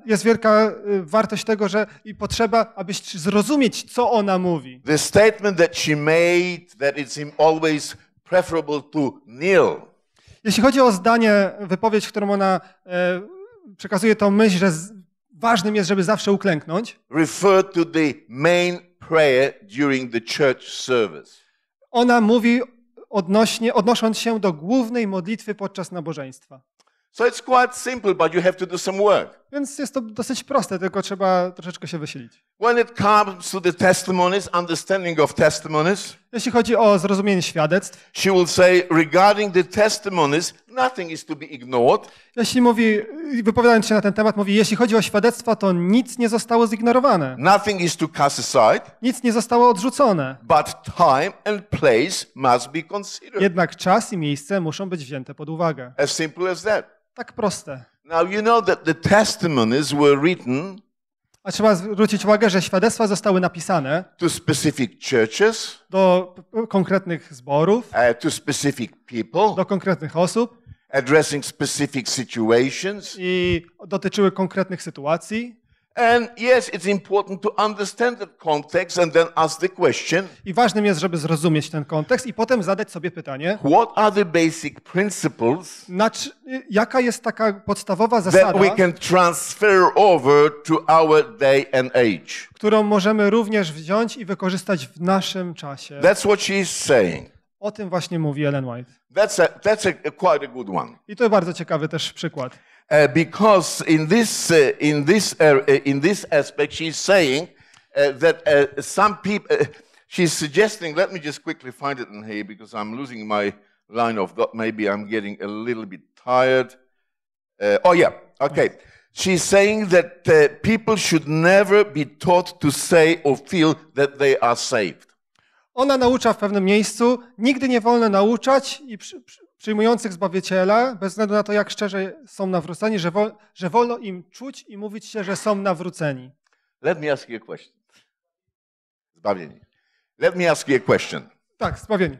jest wielka y, wartość tego, że i potrzeba, abyś zrozumieć, co ona mówi. The statement that she made that it's always preferable to kneel. Jeśli chodzi o zdanie, wypowiedź, którą ona e, przekazuje tą myśl, że ważnym jest, żeby zawsze uklęknąć. Refer to the main prayer during the church service. Ona mówi odnośnie, odnosząc się do głównej modlitwy podczas nabożeństwa. So it's quite simple, but you have to do some work. Więc jest to dosyć proste, tylko trzeba troszeczkę się wysilić. When it comes to the testimonies, understanding of testimonies, jeśli chodzi o zrozumienie świadectw, she will say regarding the testimonies, nothing is to be ignored. Jeśli mówi, wypowiadając się na ten temat, mówi, jeśli chodzi o świadectwa, to nic nie zostało zignorowane. Nothing is to cast aside. Nic nie zostało odrzucone. But time and place must be considered. Jednak czas i miejsce muszą być wzięte pod uwagę. As simple as that. Tak proste. Now you know that the testimonies were written a trzeba zwrócić uwagę, że świadectwa zostały napisane to specific churches, do konkretnych zborów, uh, to specific people, do konkretnych osób, addressing specific situations, i dotyczyły konkretnych sytuacji. I ważnym jest, żeby zrozumieć ten kontekst i potem zadać sobie pytanie. What are the basic principles? Y, jaka jest taka podstawowa zasada? That we can transfer over to our day and age. Którą możemy również wziąć i wykorzystać w naszym czasie. That's what she is saying. O tym właśnie mówi Ellen White. That's a, that's a, quite a good one. I to bardzo ciekawy też przykład. uh, because in this, uh, in, this, uh, uh, in this aspect, she's saying uh, that some people, she's suggesting, let me just quickly find it in here because I'm losing my line of thought. Maybe I'm getting a little bit tired. oh, yeah, okay. She's saying that people should never be taught to say or feel that they are saved. Ona naucza w pewnym miejscu, nigdy nie wolno nauczać i przy, przy, przyjmujących Zbawiciela, bez względu na to, jak szczerze są nawróceni, że, wol, że wolno im czuć i mówić się, że są nawróceni. Let me ask you a question. Zbawieni. Let me ask you a question. Tak, zbawieni.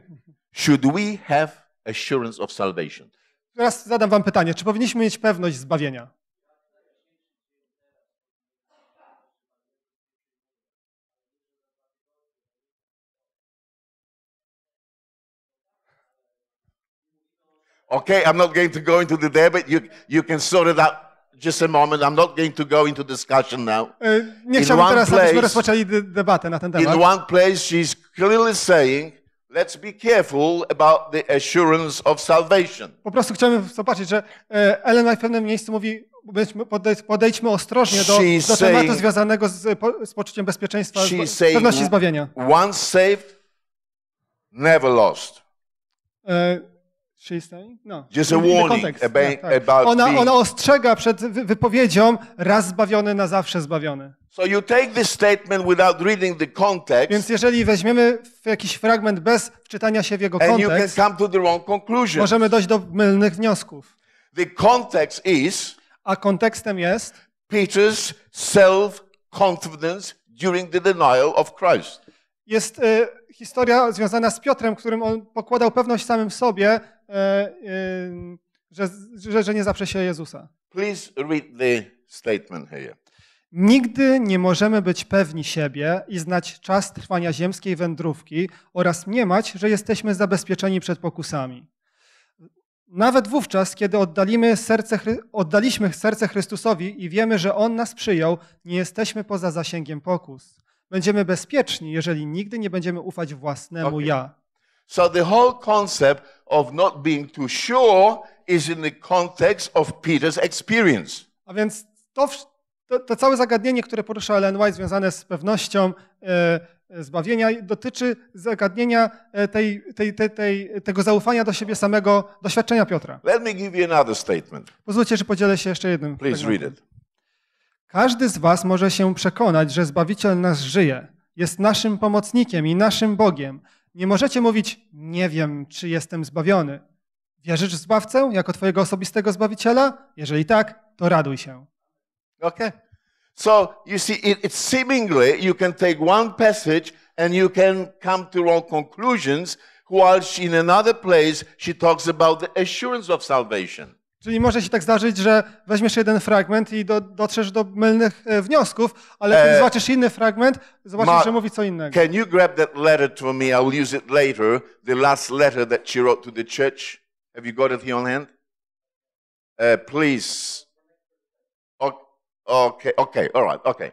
Should we have assurance of salvation? Teraz zadam wam pytanie, czy powinniśmy mieć pewność zbawienia? Okay, I'm not going to go into the debate. You, you can sort it out just a moment. I'm not going to go into discussion now. E, nie in chciałbym teraz, place, abyśmy rozpoczęli debatę na ten temat. In one place she's clearly saying, let's be careful about the assurance of salvation. Po prostu chciałem zobaczyć, że e, Ellen w pewnym miejscu mówi, podejdźmy ostrożnie do, do tematu saying, związanego z, z, poczuciem bezpieczeństwa, z pewności zbawienia. Once saved, never lost. E, no. Just a warning about, tak, tak. about ona, ona ostrzega przed wypowiedzią raz zbawiony na zawsze zbawiony. So you take this statement without reading the context. Więc jeżeli weźmiemy jakiś fragment bez wczytania się w jego kontekst, możemy dojść do mylnych wniosków. The context is a kontekstem jest Peter's self-confidence during the denial of Christ. Jest y, historia związana z Piotrem, którym on pokładał pewność samym sobie E, e, że, że, że nie zaprze się Jezusa. Please read the statement here. Nigdy nie możemy być pewni siebie i znać czas trwania ziemskiej wędrówki oraz mniemać, że jesteśmy zabezpieczeni przed pokusami. Nawet wówczas, kiedy oddalimy serce, oddaliśmy serce Chrystusowi i wiemy, że On nas przyjął, nie jesteśmy poza zasięgiem pokus. Będziemy bezpieczni, jeżeli nigdy nie będziemy ufać własnemu okay. ja. So the whole concept of not being too sure is in the context of Peter's experience. A więc to, to, to całe zagadnienie, które porusza Ellen White związane z pewnością e, e zbawienia dotyczy zagadnienia e, tej, tej, tej, tego zaufania do siebie samego, doświadczenia Piotra. Let me give you another statement. Pozwólcie, że podzielę się jeszcze jednym. Please read it. Każdy z was może się przekonać, że Zbawiciel nas żyje, jest naszym pomocnikiem i naszym Bogiem, nie możecie mówić, nie wiem, czy jestem zbawiony. Wierzysz w zbawcę jako twojego osobistego zbawiciela? Jeżeli tak, to raduj się. Okay. So you see, it, it seemingly you can take one passage and you can come to wrong conclusions, whilst in another place she talks about the assurance of salvation. Czyli może się tak zdarzyć, że weźmiesz jeden fragment i do, dotrzesz do mylnych e, wniosków, ale e, zobaczysz inny fragment, zobaczysz, Ma, że mówi co innego. Can you grab that letter to me? I will use it later. The last letter that she wrote to the church. Have you got it here on hand? Uh, please. Okay, okay, all right, okay,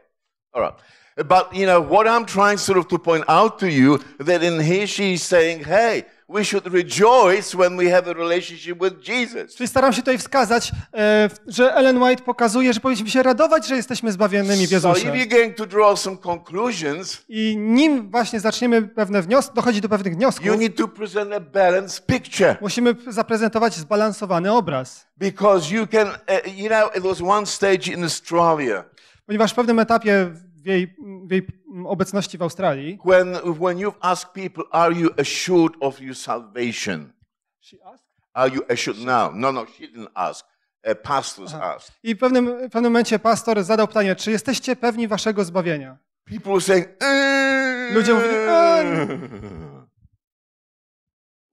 all right. But you know what I'm trying sort of to point out to you that in here she's saying, hey we should rejoice when we have a relationship with Jesus. Czyli staram się tutaj wskazać, e, że Ellen White pokazuje, że powinniśmy się radować, że jesteśmy zbawionymi w Jezusie. So going to draw some conclusions, I nim właśnie zaczniemy pewne wnioski, dochodzi do pewnych wniosków. You need to present a balanced picture. Musimy zaprezentować zbalansowany obraz. Because you can, e, you know, it was one stage in Australia. Ponieważ w pewnym etapie jej, w jej obecności w Australii. When, when you've asked people, are you assured of your salvation? She asked? Are you assured now? No, no, she didn't ask. A uh, pastors asked. I w pewnym, w pewnym momencie pastor zadał pytanie, czy jesteście pewni waszego zbawienia? People were saying, eee. Ludzie mówili, eee.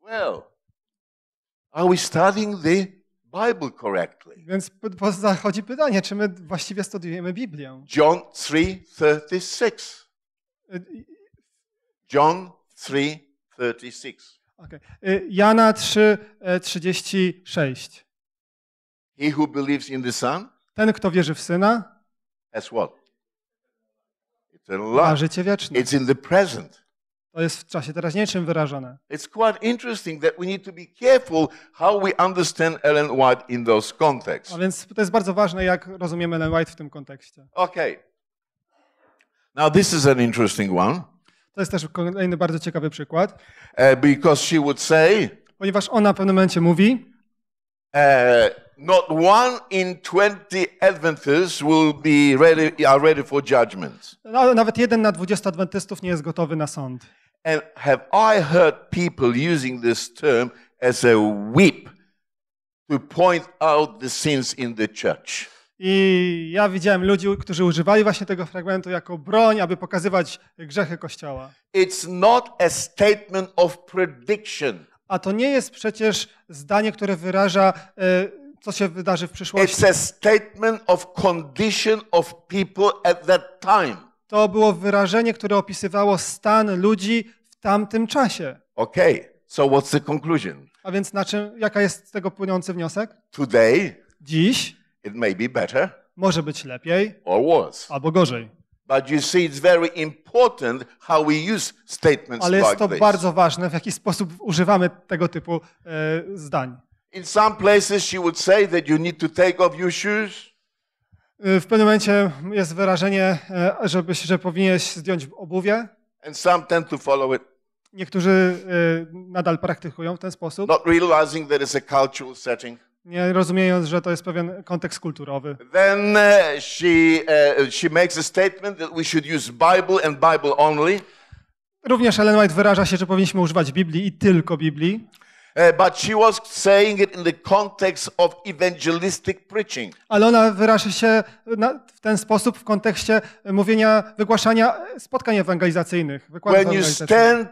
Well, are we studying the Bible correctly. Więc zachodzi pytanie, czy my właściwie studiujemy Biblię? John 3:36. John 3:36. Okay. Jana 3:36. E, He who believes in the Son. Ten kto wierzy w Syna. As what? Eternal life. życie wieczne. It's in the present. To jest w czasie teraźniejszym wyrażone. It's quite interesting that we need to be careful how we understand Ellen White in those contexts. A więc to jest bardzo ważne, jak rozumiemy Ellen White w tym kontekście. Okay. Now this is an interesting one. To jest też kolejny bardzo ciekawy przykład. Uh, because she would say, ponieważ ona w pewnym momencie mówi, uh, not one in 20 Adventists will be ready, are ready for judgment. No, nawet jeden na 20 Adwentystów nie jest gotowy na sąd. And have I heard people using this term as a whip to point out the sins in the church? I ja widziałem ludzi, którzy używali właśnie tego fragmentu jako broń, aby pokazywać grzechy Kościoła. It's not a statement of prediction. A to nie jest przecież zdanie, które wyraża, e, co się wydarzy w przyszłości. It's a statement of condition of people at that time. To było wyrażenie, które opisywało stan ludzi tamtym czasie. Okay. So what's the conclusion? A więc na czym, jaka jest z tego płynący wniosek? Today, dziś, it may be better, może być lepiej, or worse. albo gorzej. But you see, it's very important how we use statements Ale jest like to this. bardzo ważne, w jaki sposób używamy tego typu e, zdań. In some places she would say that you need to take off your shoes. E, w pewnym momencie jest wyrażenie, e, żebyś, że powinieneś zdjąć obuwie. And some tend to follow it. Niektórzy e, nadal praktykują w ten sposób. Not realizing that it's a cultural setting. Nie rozumiejąc, że to jest pewien kontekst kulturowy. Then e, she e, she makes a statement that we should use Bible and Bible only. Również Ellen White wyraża się, że powinniśmy używać Biblii i tylko Biblii. But she was saying it in the context of evangelistic preaching. Ale ona wyraża się w ten sposób w kontekście mówienia, wygłaszania spotkań ewangelizacyjnych. When you stand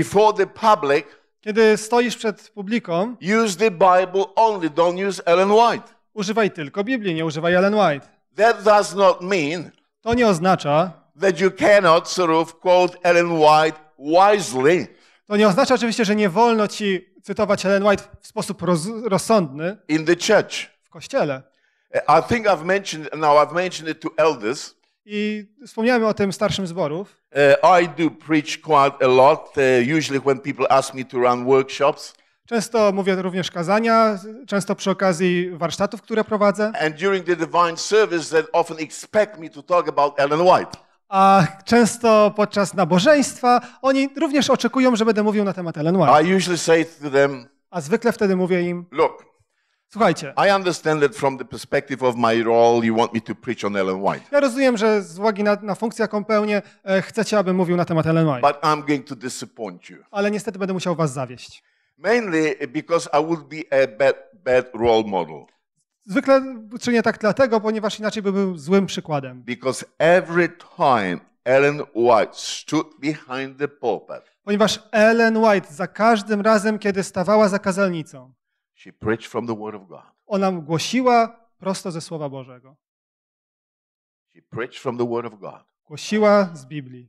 before the public, kiedy stoisz przed publiką, use the Bible only, don't use Ellen White. Używaj tylko Biblii, nie używaj Ellen White. That does not mean, to nie oznacza, that you cannot sort of quote Ellen White wisely. To nie oznacza oczywiście, że nie wolno ci cytować Ellen White w sposób roz, rozsądny. In the church. W kościele. I think I've mentioned now I've mentioned it to elders. I wspomniałem o tym starszym zborów. Uh, e, I do preach quite a lot, uh, usually when people ask me to run workshops. Często mówię również kazania, często przy okazji warsztatów, które prowadzę. And during the divine service they often expect me to talk about Ellen White. A często podczas nabożeństwa oni również oczekują, że będę mówił na temat Ellen White. I usually say to them, a zwykle wtedy mówię im: Look, Słuchajcie. I understand that from the perspective of my role you want me to preach on Ellen White. Ja rozumiem, że z uwagi na, na funkcję jaką pełnię e, chcecie abym mówił na temat Ellen White. But I'm going to disappoint you. Ale niestety będę musiał was zawieść. Mainly because I would be a bad, bad role model. Zwykle czynię tak dlatego, ponieważ inaczej by był złym przykładem. Because every time Ellen White stood behind the pulpit. Ponieważ Ellen White za każdym razem kiedy stawała za kazelnicą. She preached from the word of God. Ona głosiła prosto ze słowa Bożego. She preached from the word of God. Głosiła z Biblii.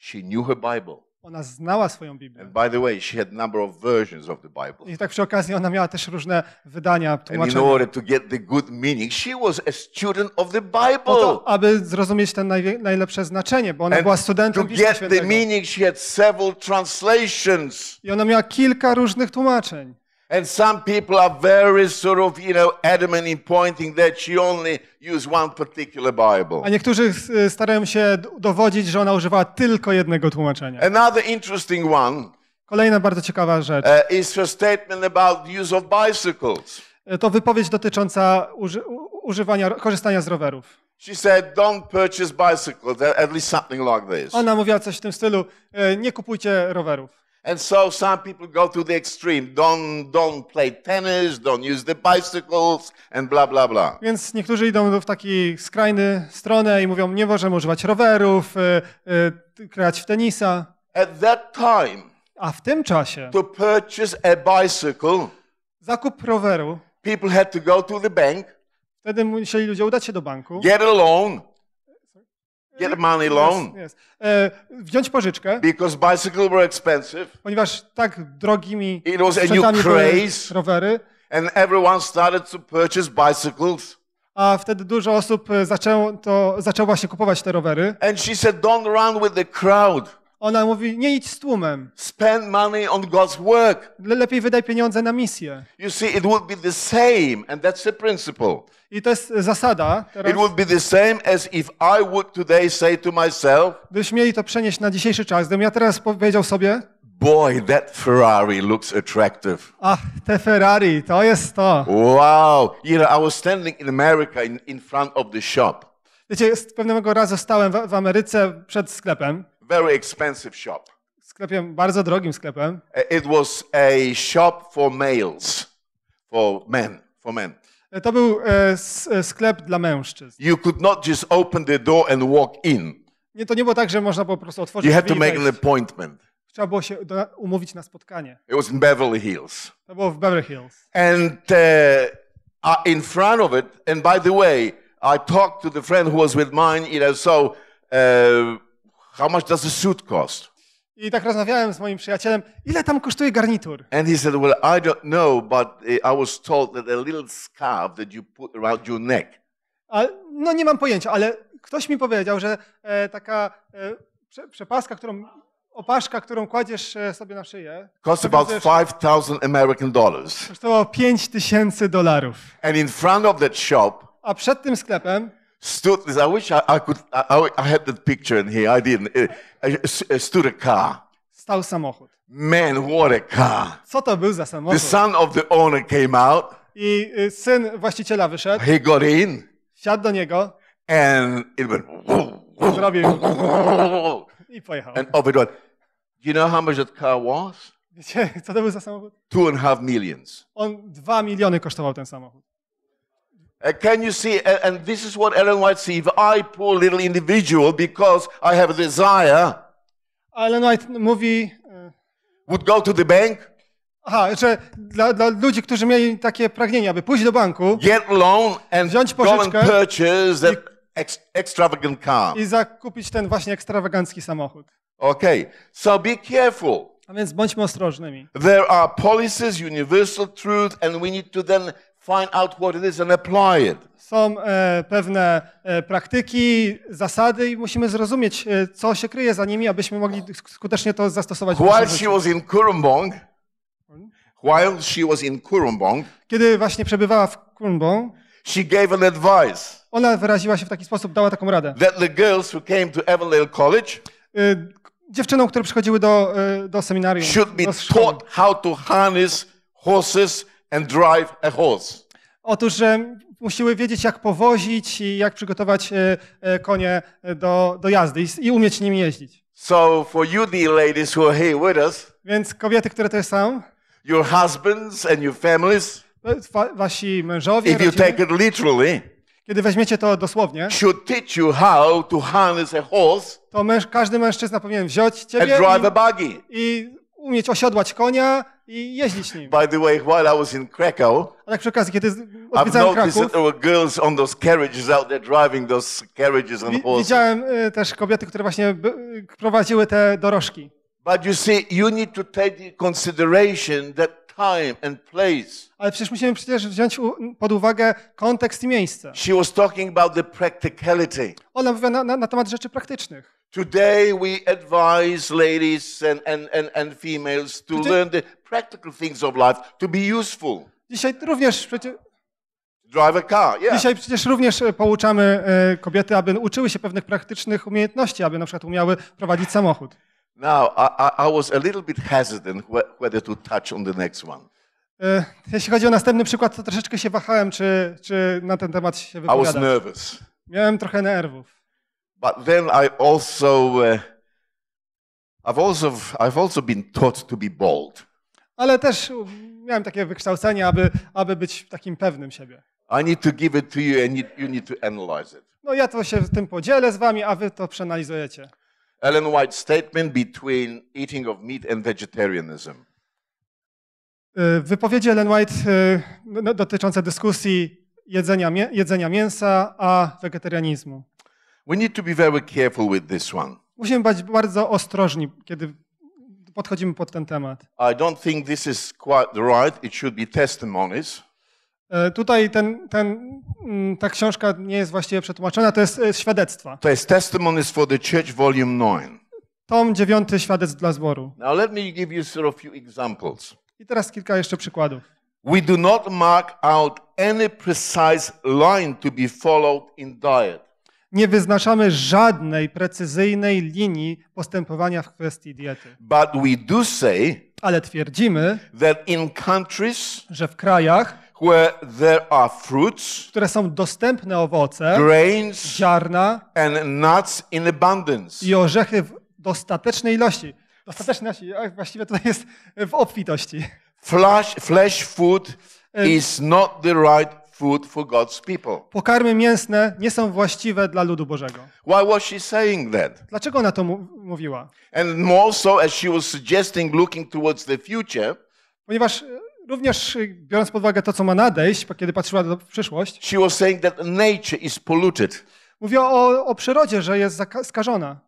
She knew her Bible. Ona znała swoją Biblię. And by the way, she had number of versions of the Bible. I tak przy okazji ona miała też różne wydania tłumaczenia. in order to get the good meaning, she was a student of the Bible. To, aby zrozumieć ten najlepsze znaczenie, bo ona And była studentem Biblii. To get the meaning, she had several translations. I ona miała kilka różnych tłumaczeń. And some people are very sort of, you know, adamant in pointing that she only used one particular Bible. A niektórzy y, starają się dowodzić, że ona używała tylko jednego tłumaczenia. Another interesting one. Kolejna bardzo ciekawa rzecz. Uh, is her statement about use of bicycles. Y, to wypowiedź dotycząca uży, używania, korzystania z rowerów. She said, "Don't purchase bicycles." At least something like this. Ona mówiła coś w tym stylu: y, nie kupujcie rowerów. And so some people go to the extreme. Don't, don't play tennis, don't use the bicycles and Więc niektórzy idą w taki skrajny stronę i mówią, nie możemy używać rowerów, y, y, grać w tenisa. At that time, a w tym czasie, to purchase a bicycle, zakup roweru, people had to go to the bank. Wtedy musieli ludzie udać się do banku. Get a loan. Get money loan. Yes, yes. E, wziąć pożyczkę. Because bicycles were expensive. Ponieważ tak drogimi It was a new craze. rowery. And everyone started to purchase bicycles. A wtedy dużo osób e, zaczęło, to, zaczęło właśnie kupować te rowery. And she said, don't run with the crowd. Ona mówi, nie idź z tłumem. Spend money on God's work. Lepiej wydaj pieniądze na misję. You see, it would be the same, and that's the principle. I to jest zasada. Teraz. It would be the same as if I would today say to myself. Gdybyśmy mieli to przenieść na dzisiejszy czas, gdybym ja teraz powiedział sobie. Boy, that Ferrari looks attractive. Ach, te Ferrari, to jest to. Wow, you know, I was standing in America in, in front of the shop. Wiecie, pewnego razu stałem w, w Ameryce przed sklepem very expensive shop. Sklepiem bardzo drogim sklepem. E, it was a shop for males, for men, for men. E, to był e, e, sklep dla mężczyzn. You could not just open the door and walk in. Nie, to nie było tak, że można po prostu otworzyć You had to make an appointment. Trzeba było się do, umówić na spotkanie. It was in Beverly Hills. To było w Beverly Hills. And uh, in front of it, and by the way, I talked to the friend who was with mine, you know, so uh, How much does a suit cost? I tak rozmawiałem z moim przyjacielem, ile tam kosztuje garnitur? And he said, well, I don't know, but eh, I was told that a little scarf that you put around your neck. A, no nie mam pojęcia, ale ktoś mi powiedział, że e, taka e, prze, przepaska, którą opaszka, którą kładziesz e, sobie na szyję, cost about 5000 American dollars. Kosztowało 5000 dolarów. And in front of that shop, a przed tym sklepem stood this. I wish I, I could. I, I, had the picture in here. I didn't. It, uh, it stood a car. Stał samochód. Man, what a car! Co to był za samochód? The son of the owner came out. I y, syn właściciela wyszedł. He got in. Wsiadł do niego. And it went. Zrobił. I pojechał. And off it went. You know how much that car was? Wiecie, co to był za samochód? Two and a half millions. On dwa miliony kosztował ten samochód. Uh, can you see? Uh, and this is what Ellen White sees. If I, poor little individual, because I have a desire, Ellen White mówi, e, would go to the bank, aha, że dla, dla ludzi, którzy mieli takie pragnienia, aby pójść do banku get loan, and Wziąć go and pożyczkę purchase that extravagant car. i zakupić ten właśnie ekstrawagancki samochód. Okay, so be careful. A więc bądźmy ostrożnymi. There are policies, universal truth, and we need to then find out what it is and apply it. Są e, pewne e, praktyki, zasady i musimy zrozumieć, e, co się kryje za nimi, abyśmy mogli skutecznie to zastosować. While she was in Kurumbong, while she was in Kurumbong, kiedy właśnie przebywała w Kurumbong, she gave an advice. Ona wyraziła się w taki sposób, dała taką radę. That the girls who came to College, e, dziewczynom, które przychodziły do, e, do seminarium, should be taught how to harness horses and drive a horse. Otóż musiły wiedzieć, jak powozić i jak przygotować e, e, konie e, do, do jazdy i, i umieć nimi jeździć. So for you the ladies who are here with us, Więc kobiety, które tutaj są, your husbands and your families, wasi mężowie, if rodziny, you take it literally, kiedy weźmiecie to dosłownie, should teach you how to harness a horse, to męż, każdy mężczyzna powinien wziąć ciebie and drive i, a buggy. i umieć osiodłać konia i jeździć nim. By the way, while I was in Krakow, a tak przy okazji, kiedy odwiedzałem Kraków, that there were girls on those carriages out there driving those carriages and horses. Widziałem e, też kobiety, które właśnie e, prowadziły te dorożki. But you see, you need to take the consideration that time and place. Ale przecież musimy przecież wziąć pod uwagę kontekst i miejsce. She was talking about the practicality. Ona mówiła na, na, na temat rzeczy praktycznych. Today we advise ladies and, and, and, and females to Dzisiaj... learn the practical things of life to be useful. Dzisiaj również przecież... Drive a car, yeah. Dzisiaj przecież również e, pouczamy e, kobiety, aby uczyły się pewnych praktycznych umiejętności, aby na przykład umiały prowadzić samochód. Now I, I was a little bit hesitant whether to touch on the next one. E, jeśli chodzi o następny przykład, to troszeczkę się wahałem, czy, czy na ten temat się wypowiadać. I was nervous. Miałem trochę nerwów. But then I also, uh, I've also, I've also been taught to be bold. Ale też miałem takie wykształcenie, aby, aby być takim pewnym siebie. I need to give it to you and you need to analyze it. No ja to się tym podzielę z wami, a wy to przeanalizujecie. Ellen White statement between eating of meat and vegetarianism. Y, wypowiedzi Ellen White y, no, dotyczące dyskusji jedzenia, jedzenia mięsa a wegetarianizmu. We need to be very careful with this one. Musimy być bardzo ostrożni, kiedy podchodzimy pod ten temat. I don't think this is quite the right. It should be testimonies. E, tutaj ten, ten, mm, ta książka nie jest właściwie przetłumaczona, to jest e, świadectwa. To jest Testimonies for the Church Volume 9. Tom 9 świadectw dla zboru. Now let me give you sort of few examples. I teraz kilka jeszcze przykładów. We do not mark out any precise line to be followed in diet nie wyznaczamy żadnej precyzyjnej linii postępowania w kwestii diety. But we do say, Ale twierdzimy, that in countries, że w krajach, where there are fruits, które są dostępne owoce, grains, ziarna and nuts in abundance. i orzechy w dostatecznej ilości. Dostatecznej ilości, właściwie tutaj jest w obfitości. Flesh, flesh food y, is not the right food for God's people. Pokarmy mięsne nie są właściwe dla ludu Bożego. Why was she saying that? Dlaczego ona to mówiła? And more so as she was suggesting looking towards the future. Ponieważ e, również e, biorąc pod uwagę to co ma nadejść, kiedy patrzyła do przyszłość. She was saying that nature is polluted. Mówiła o, o przyrodzie, że jest skażona.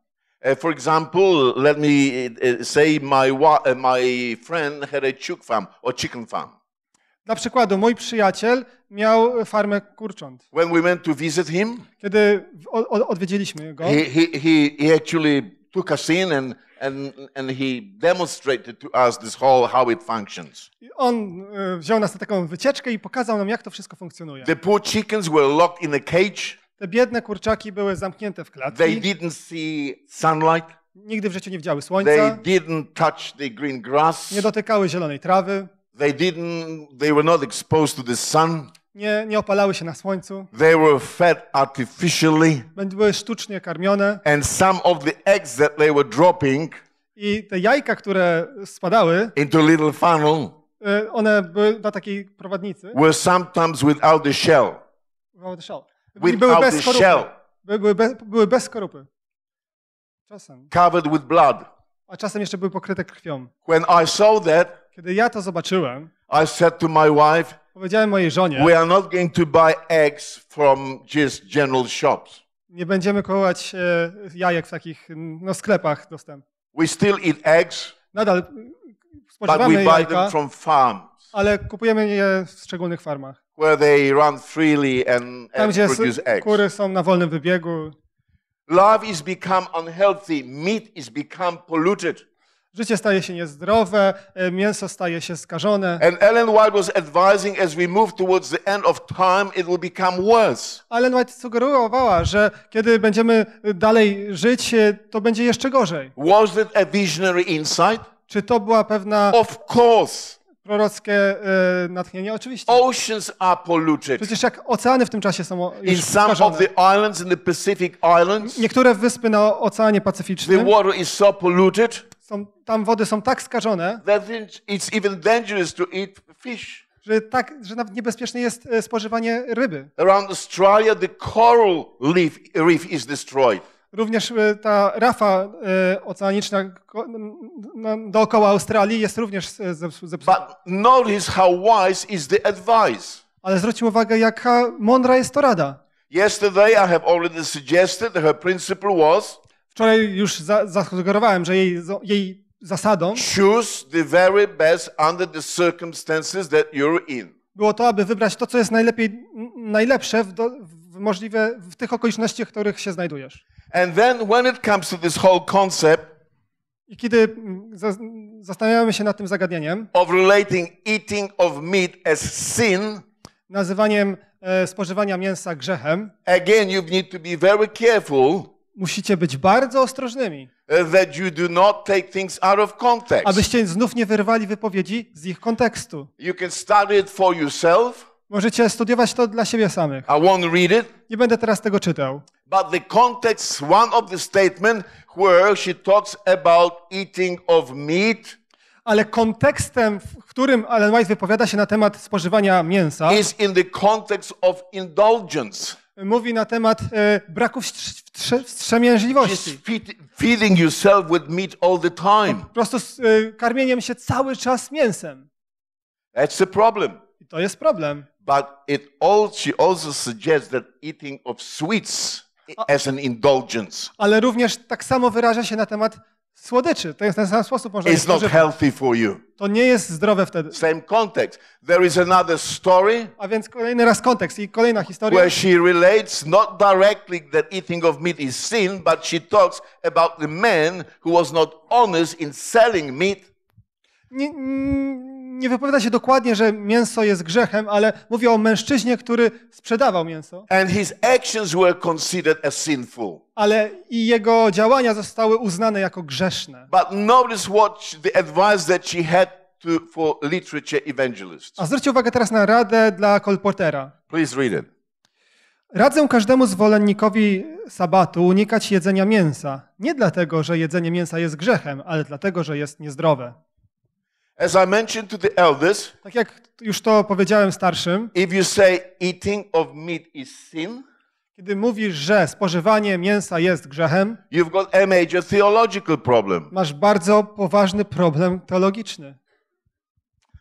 Uh, for example, let me uh, say my my friend had a chicken farm or chicken farm. Dla przykładu, mój przyjaciel miał farmę kurcząt. When we went to visit him, kiedy odwiedziliśmy go, he, he, he actually took us in and, and, and he demonstrated to us this whole how it functions. On e, wziął nas na taką wycieczkę i pokazał nam, jak to wszystko funkcjonuje. The poor chickens were locked in a cage. Te biedne kurczaki były zamknięte w klatce. They didn't see sunlight. Nigdy w życiu nie widziały słońca. They didn't touch the green grass. Nie dotykały zielonej trawy. They didn't, they were not exposed to the sun. Nie, nie opalały się na słońcu. They were fed artificially. Były sztucznie karmione. And some of the eggs that they were dropping. I te jajka, które spadały. Into little funnel. Y, one były na takiej prowadnicy. Were sometimes without the shell. Without the shell. Without były bez the shell. Były, były bez skorupy. Czasem. Covered with blood. A czasem jeszcze były pokryte krwią. When I saw that. Kiedy ja to zobaczyłem, I said to my wife, powiedziałem mojej żonie, we are not going to buy eggs from just general shops. Nie będziemy kupować e, jajek w takich no, sklepach dostępnych. We still eat eggs, Nadal but we spożywamy buy them from farms ale kupujemy je w szczególnych farmach. where they run freely and, Tam, gdzie produce eggs. kury są na wolnym wybiegu. Love is become unhealthy. Meat is become polluted. Życie staje się niezdrowe, e, mięso staje się skażone. And Ellen White was advising as we move towards the end of time it will become worse. Ellen White sugerowała, że kiedy będziemy e, dalej żyć, e, to będzie jeszcze gorzej. Was it a visionary insight? Czy to była pewna Of course. prorockie e, natchnienie? Oczywiście. Oceans are polluted. Przecież jak oceany w tym czasie są In some of the islands in the Pacific Islands Niektóre wyspy na Oceanie Pacyficznym the water is so polluted są, tam wody są tak skażone, Że, tak, że nawet niebezpieczne jest e, spożywanie ryby. Around Australia the coral reef is destroyed. Również e, ta rafa e, oceaniczna dookoła Australii jest również e, zepsuta. Ale zwróć uwagę, jaka mądra jest to rada. Yesterday I have already suggested her principle was Wczoraj już za, zasugerowałem, że jej, jej zasadą choose the very best under the circumstances that you're in. było to, aby wybrać to, co jest najlepiej, najlepsze w, do, w możliwe w tych okolicznościach, w których się znajdujesz. And then when it comes to this whole concept i kiedy mm, zastanawiamy się nad tym zagadnieniem of relating eating of meat as sin, nazywaniem e, spożywania mięsa grzechem, again you need to be very careful Musicie być bardzo ostrożnymi. Uh, that you do not take things out of context. Abyście znów nie wyrwali wypowiedzi z ich kontekstu. You can study it for yourself. Możecie studiować to dla siebie samych. I won't read it. Nie będę teraz tego czytał. But the context, one of the statement where she talks about eating of meat. Ale kontekstem, w którym Ellen White wypowiada się na temat spożywania mięsa, is in the context of indulgence mówi na temat e, braku wstrzemięźliwości. Feeding yourself with meat all the time. Po prostu z, e, karmieniem się cały czas mięsem. That's the problem. I to jest problem. But it all, she also suggests that eating of sweets as an indulgence. Ale również tak samo wyraża się na temat słodyczy. To jest ten sam sposób można It's not healthy for you. To nie jest zdrowe wtedy. Same context. There is another story. A więc kolejny raz kontekst i kolejna historia. Where she relates not directly that eating of meat is sin, but she talks about the man who was not honest in selling meat nie, nie wypowiada się dokładnie, że mięso jest grzechem, ale mówi o mężczyźnie, który sprzedawał mięso. And his actions were considered as sinful. Ale i jego działania zostały uznane jako grzeszne. But notice what the advice that she had to, for literature evangelist. A zwróćcie uwagę teraz na radę dla kolportera. Please read it. Radzę każdemu zwolennikowi sabatu unikać jedzenia mięsa. Nie dlatego, że jedzenie mięsa jest grzechem, ale dlatego, że jest niezdrowe. As I mentioned to the elders, tak jak już to powiedziałem starszym, if you say eating of meat is sin, kiedy mówisz, że spożywanie mięsa jest grzechem, you've got a major theological problem. Masz bardzo poważny problem teologiczny.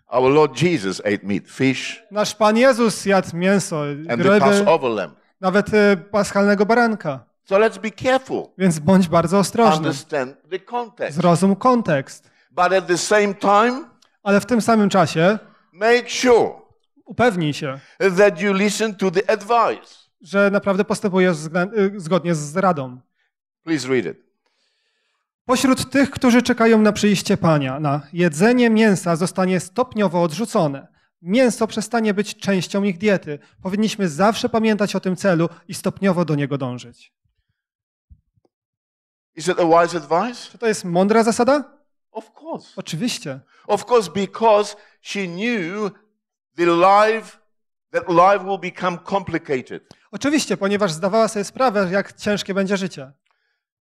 Our Lord Jesus ate meat, fish. Nasz Pan Jezus jadł mięso, and ryby, the lamb. nawet e, paschalnego baranka. So let's be careful. Więc bądź bardzo ostrożny. Understand the context. Zrozum kontekst. But at the same time, ale w tym samym czasie make sure, upewnij się, that you listen to the advice. że naprawdę postępujesz y, zgodnie z radą. Please read it. Pośród tych, którzy czekają na przyjście Pana, na jedzenie mięsa zostanie stopniowo odrzucone. Mięso przestanie być częścią ich diety. Powinniśmy zawsze pamiętać o tym celu i stopniowo do niego dążyć. Is it a wise advice? Czy to jest mądra zasada? Of course. Oczywiście. Of course, because she knew the life that life will become complicated. Oczywiście, ponieważ zdawała sobie sprawę, jak ciężkie będzie życie.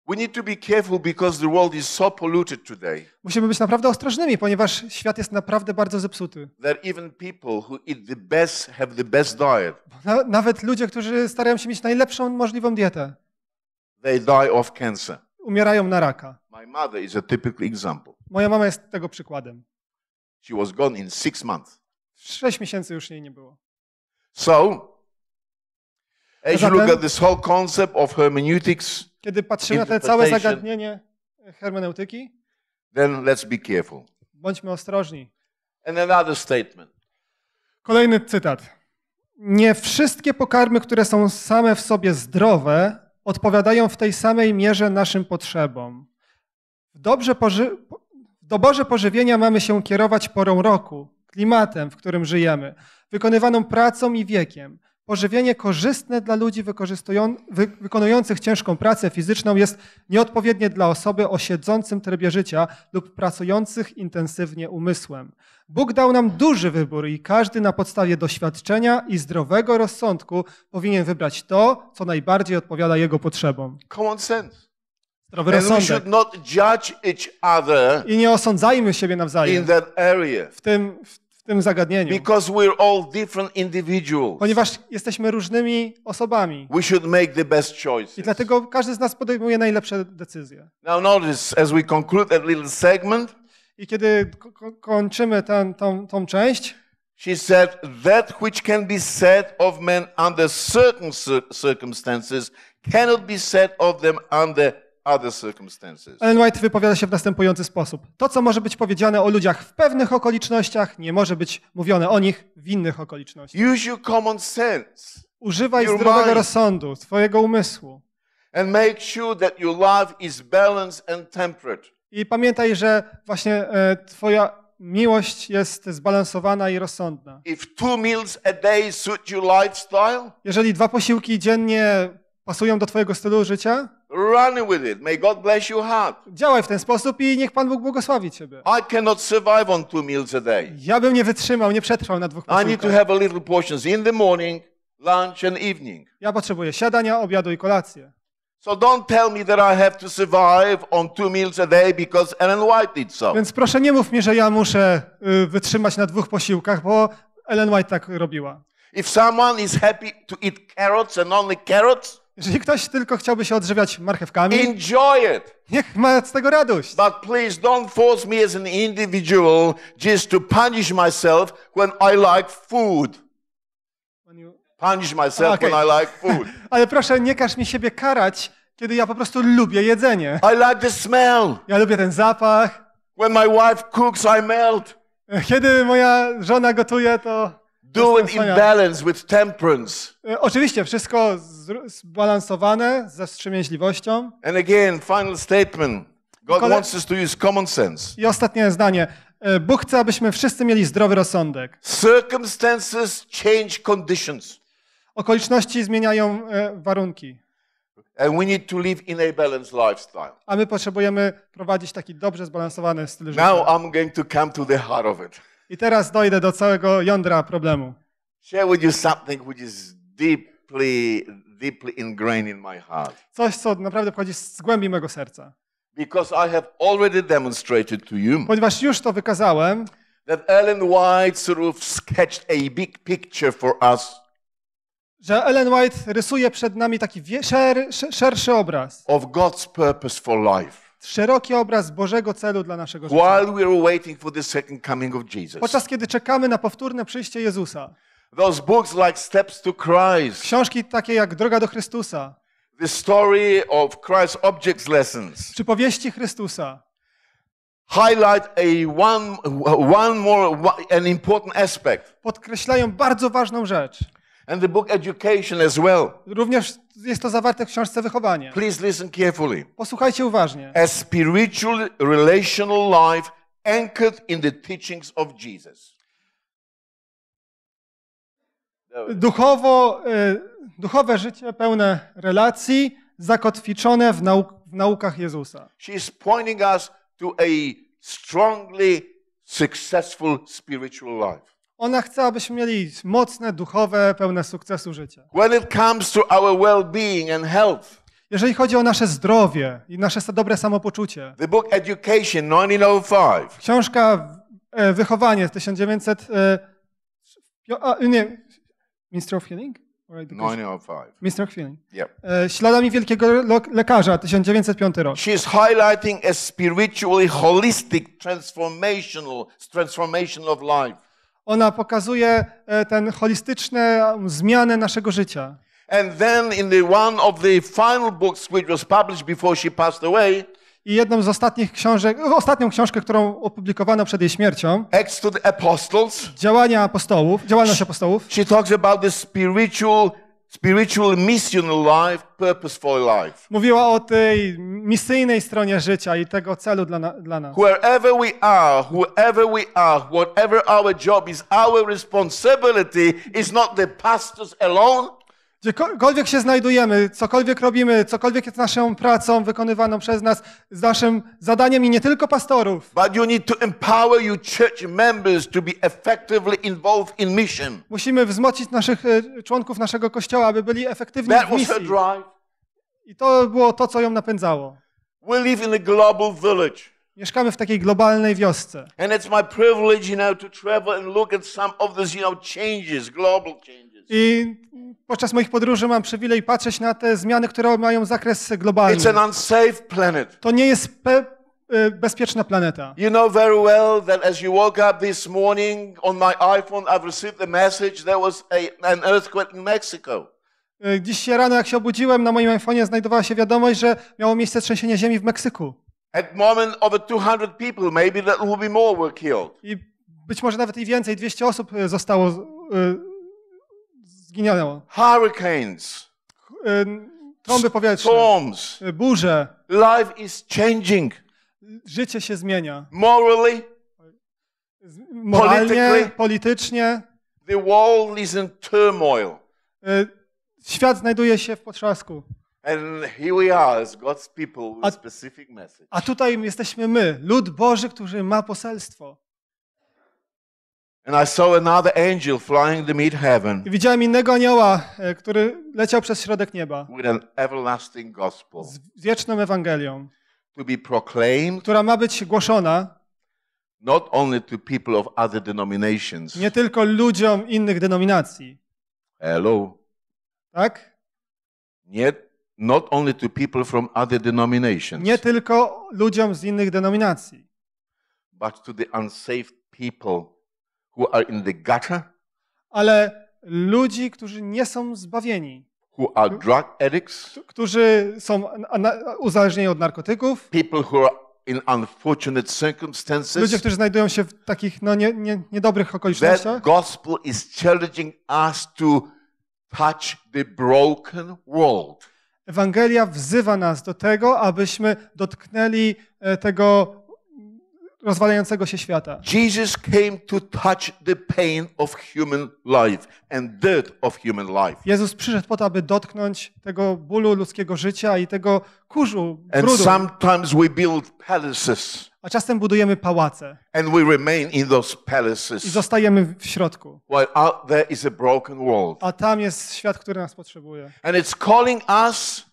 We need to be careful because the world is so polluted today. Musimy być naprawdę ostrożnymi, ponieważ świat jest naprawdę bardzo zepsuty. That even people who eat the best have the best diet. Na, nawet ludzie, którzy starają się mieć najlepszą możliwą dietę. They die of cancer. Umierają na raka. My mother is a typical example. Moja mama jest tego przykładem. She was gone in six months. W Sześć miesięcy już jej nie było. So, as you look at this whole concept of hermeneutics, kiedy patrzymy na to całe zagadnienie hermeneutyki, then let's be careful. Bądźmy ostrożni. And another statement. Kolejny cytat. Nie wszystkie pokarmy, które są same w sobie zdrowe, odpowiadają w tej samej mierze naszym potrzebom dobrze poży- w doborze pożywienia mamy się kierować porą roku, klimatem, w którym żyjemy, wykonywaną pracą i wiekiem. Pożywienie korzystne dla ludzi wy wykonujących ciężką pracę fizyczną jest nieodpowiednie dla osoby o siedzącym trybie życia lub pracujących intensywnie umysłem. Bóg dał nam duży wybór i każdy na podstawie doświadczenia i zdrowego rozsądku powinien wybrać to, co najbardziej odpowiada jego potrzebom. Common sense. Zdrowy rozsądek. I nie osądzajmy siebie nawzajem w tym, w tym zagadnieniu. Because we're all different individuals. Ponieważ jesteśmy różnymi osobami. We should make the best choices. I dlatego każdy z nas podejmuje najlepsze decyzje. Now notice, as we conclude that little segment, I kiedy kończymy ten, tą, tą część, She said, that which can be said of men under certain circumstances cannot be said of them under other Ellen White wypowiada się w następujący sposób. To, co może być powiedziane o ludziach w pewnych okolicznościach, nie może być mówione o nich w innych okolicznościach. Use your common sense, Używaj your zdrowego mind. rozsądu, twojego umysłu. I pamiętaj, że właśnie e, twoja miłość jest zbalansowana i rozsądna. If two meals a day suit your lifestyle, Jeżeli dwa posiłki dziennie pasują do twojego stylu życia, Run with it. May God bless your heart. Działaj w ten sposób i niech Pan Bóg błogosławi ciebie. I cannot survive on two meals a day. Ja bym nie wytrzymał, nie przetrwał na dwóch posiłkach. I need to have a little portions in the morning, lunch and evening. Ja potrzebuję siadania, obiadu i kolacji. So don't tell me that I have to survive on two meals a day because Ellen White did so. Więc proszę nie mów mi, że ja muszę y, wytrzymać na dwóch posiłkach, bo Ellen White tak robiła. If someone is happy to eat carrots and only carrots, jeżeli ktoś tylko chciałby się odżywiać marchewkami, enjoy it. Niech ma z tego radość. But please don't force me as an individual just to punish myself when I like food. Punish myself okay. when I like food. Ale proszę, nie każ mi siebie karać, kiedy ja po prostu lubię jedzenie. I like the smell. Ja lubię ten zapach. When my wife cooks, I melt. Kiedy moja żona gotuje, to do it in balance with temperance. E, oczywiście wszystko zbalansowane ze wstrzemięźliwością. And again, final statement. God wants us to use common sense. I ostatnie zdanie. E, Bóg chce, abyśmy wszyscy mieli zdrowy rozsądek. Circumstances change conditions. Okoliczności zmieniają e, warunki. And we need to live in a balanced lifestyle. A my potrzebujemy prowadzić taki dobrze zbalansowany styl życia. Now I'm going to come to the heart of it. I teraz dojdę do całego jądra problemu. Share with you something which is deeply, deeply ingrained in my heart. Coś, co naprawdę pochodzi z głębi mojego serca. Because I have already demonstrated to you. Ponieważ już to wykazałem. That Ellen White sort of sketched a big picture for us że Ellen White rysuje przed nami taki szerszy obraz of God's purpose for life szeroki obraz Bożego celu dla naszego życia. While we are waiting for the second coming of Jesus. Podczas kiedy czekamy na powtórne przyjście Jezusa. Those books like Steps to Christ. Książki takie jak Droga do Chrystusa. The story of Christ's objects lessons. Czy powieści Chrystusa. Highlight a one, one more, an important aspect. Podkreślają bardzo ważną rzecz. And the book Education as well. Również jest to zawarte w książce Wychowanie. Please listen carefully. Posłuchajcie uważnie. A spiritual relational life anchored in the teachings of Jesus. Duchowo, y, duchowe życie pełne relacji, zakotwiczone w, nauk, w naukach Jezusa. She is pointing us to a strongly successful spiritual life ona chce, abyśmy mieli mocne, duchowe, pełne sukcesu życie. When it comes to our well-being and health. Jeżeli chodzi o nasze zdrowie i nasze dobre samopoczucie. The book Education 1905. Książka e, Wychowanie 1900 e, e, nie, Minister of Healing? Minister oh of Healing. Yep. Śladami wielkiego lekarza 1905 rok. She is highlighting a spiritually holistic transformational transformation of life. Ona pokazuje e, ten holistyczne e, zmianę naszego życia. And then in the one of the final books which was published before she passed away, i jedną z ostatnich książek, e, ostatnią książkę, którą opublikowano przed jej śmiercią, Acts to the Apostles, działania apostołów, działalność apostołów. She talks about the spiritual spiritual mission, life, purposeful life. Mówiła o tej misyjnej stronie życia i tego celu dla, dla nas. Wherever we are, whoever we are, whatever our job is, our responsibility is not the pastors alone. Gdziekolwiek się znajdujemy, cokolwiek robimy, cokolwiek jest naszą pracą wykonywaną przez nas, z naszym zadaniem i nie tylko pastorów. Musimy wzmocnić naszych e, członków naszego kościoła, aby byli efektywni That w misji. I to było to, co ją napędzało. We live in a global village. Mieszkamy w takiej globalnej wiosce. And it's my privilege, you know, to travel and look at some of these, you know, changes, global changes. I podczas moich podróży mam przywilej patrzeć na te zmiany, które mają zakres globalny. It's an unsafe planet. To nie jest pe- e, bezpieczna planeta. You know very well that as you woke up this morning on my iPhone I've received a message there was a, an earthquake in Mexico. E, dziś rano jak się obudziłem na moim iPhone'ie znajdowała się wiadomość, że miało miejsce trzęsienie ziemi w Meksyku. At moment over 200 people maybe there will be more were killed. I być może nawet i więcej 200 osób e, zostało zginęło. Hurricanes. Y, trąby powietrzne. Storms. Y, burze. Life is changing. Życie się zmienia. Morally. Moralnie, politycznie. The world is in turmoil. Y, świat znajduje się w potrzasku. And here we are as God's people with a, specific message. A tutaj jesteśmy my, lud Boży, który ma poselstwo. I widziałem innego anioła, e, który leciał przez środek nieba. Z wieczną ewangelią. która ma być głoszona. Nie tylko ludziom innych denominacji. Hello. Tak? Nie, not only to people from other denominations. Nie tylko ludziom z innych denominacji. But to the unsaved people who are in the gutter, ale ludzi, którzy nie są zbawieni. Who are drug addicts, którzy są uzależnieni od narkotyków. People who are in unfortunate circumstances. Ludzie, którzy znajdują się w takich no, nie, nie, niedobrych okolicznościach. That gospel is challenging us to touch the broken world. Ewangelia wzywa nas do tego, abyśmy dotknęli e, tego rozwalającego się świata. Jesus came to touch the pain of human life and death of human life. Jezus przyszedł po to, aby dotknąć tego bólu ludzkiego życia i tego kurzu, brudu. And sometimes we build palaces. A czasem budujemy pałace. And we remain in those palaces. I zostajemy w środku. While out there is a broken world. A tam jest świat, który nas potrzebuje. And it's calling us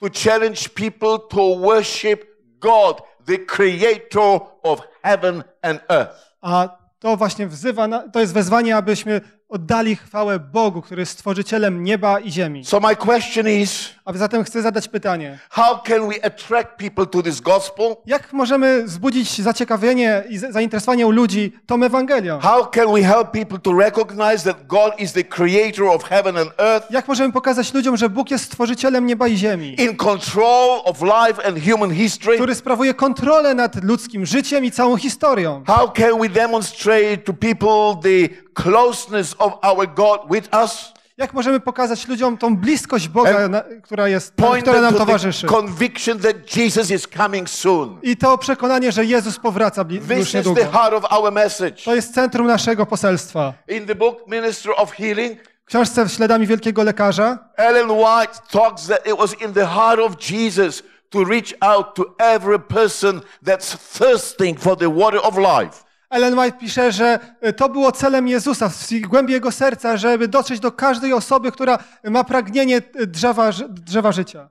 to challenge people to worship God the creator of heaven and earth. A to właśnie wzywa, na, to jest wezwanie, abyśmy oddali chwałę Bogu, który jest stworzycielem nieba i ziemi. So my question is, A zatem chcę zadać pytanie. How can we attract people to this gospel? Jak możemy zbudzić zaciekawienie i zainteresowanie u ludzi tą Ewangelią? How can we help people to recognize that God is the creator of heaven and earth? Jak możemy pokazać ludziom, że Bóg jest stworzycielem nieba i ziemi? In control of life and human history? Który sprawuje kontrolę nad ludzkim życiem i całą historią. How can we demonstrate to people the closeness of our God with us? Jak możemy pokazać ludziom tą bliskość Boga, na, która, jest, na, która nam towarzyszy? Conviction that Jesus is coming soon. I to przekonanie, że Jezus powraca bli- This już niedługo. the heart of our message. To jest centrum naszego poselstwa. In the book Minister of Healing, w książce Śladami Wielkiego Lekarza Ellen White talks that it was in the heart of Jesus to reach out to every person that's thirsting for the water of life. Ellen White pisze, że e, to było celem Jezusa, w głębi jego serca, żeby dotrzeć do każdej osoby, która ma pragnienie e, drzewa, drzewa życia.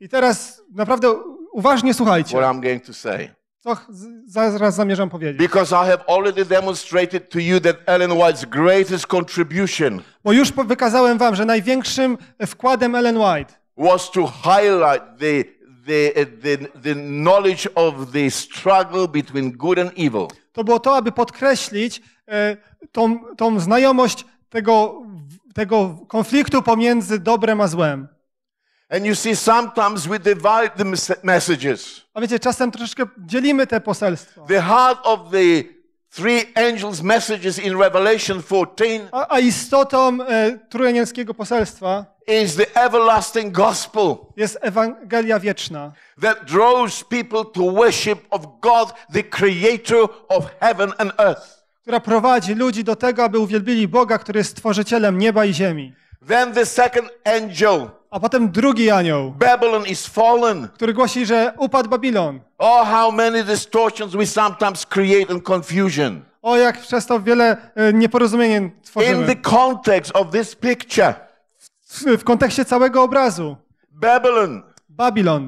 I teraz naprawdę uważnie słuchajcie, what I'm going to say. co zaraz zamierzam powiedzieć. Because I have already demonstrated to you that Ellen White's greatest contribution Bo już wykazałem wam, że największym wkładem Ellen White was to highlight the the, the, the knowledge of the struggle between good and evil. To było to, aby podkreślić e, tą, tą znajomość tego, tego konfliktu pomiędzy dobrem a złem. And you see, sometimes we divide the messages. A wiecie, czasem troszeczkę dzielimy te poselstwo. The heart of the three angels' messages in Revelation 14. A, a istotą e, trójanielskiego poselstwa is the everlasting gospel. Jest ewangelia wieczna. That draws people to worship of God, the creator of heaven and earth. Która prowadzi ludzi do tego, aby uwielbili Boga, który jest stworzycielem nieba i ziemi. Then the second angel. A potem drugi anioł. Babylon is fallen. Który głosi, że upadł Babilon. Oh how many distortions we sometimes create and confusion. O jak przez to wiele e, nieporozumień tworzymy. In the context of this picture w, w kontekście całego obrazu. Babylon. Sugeruje,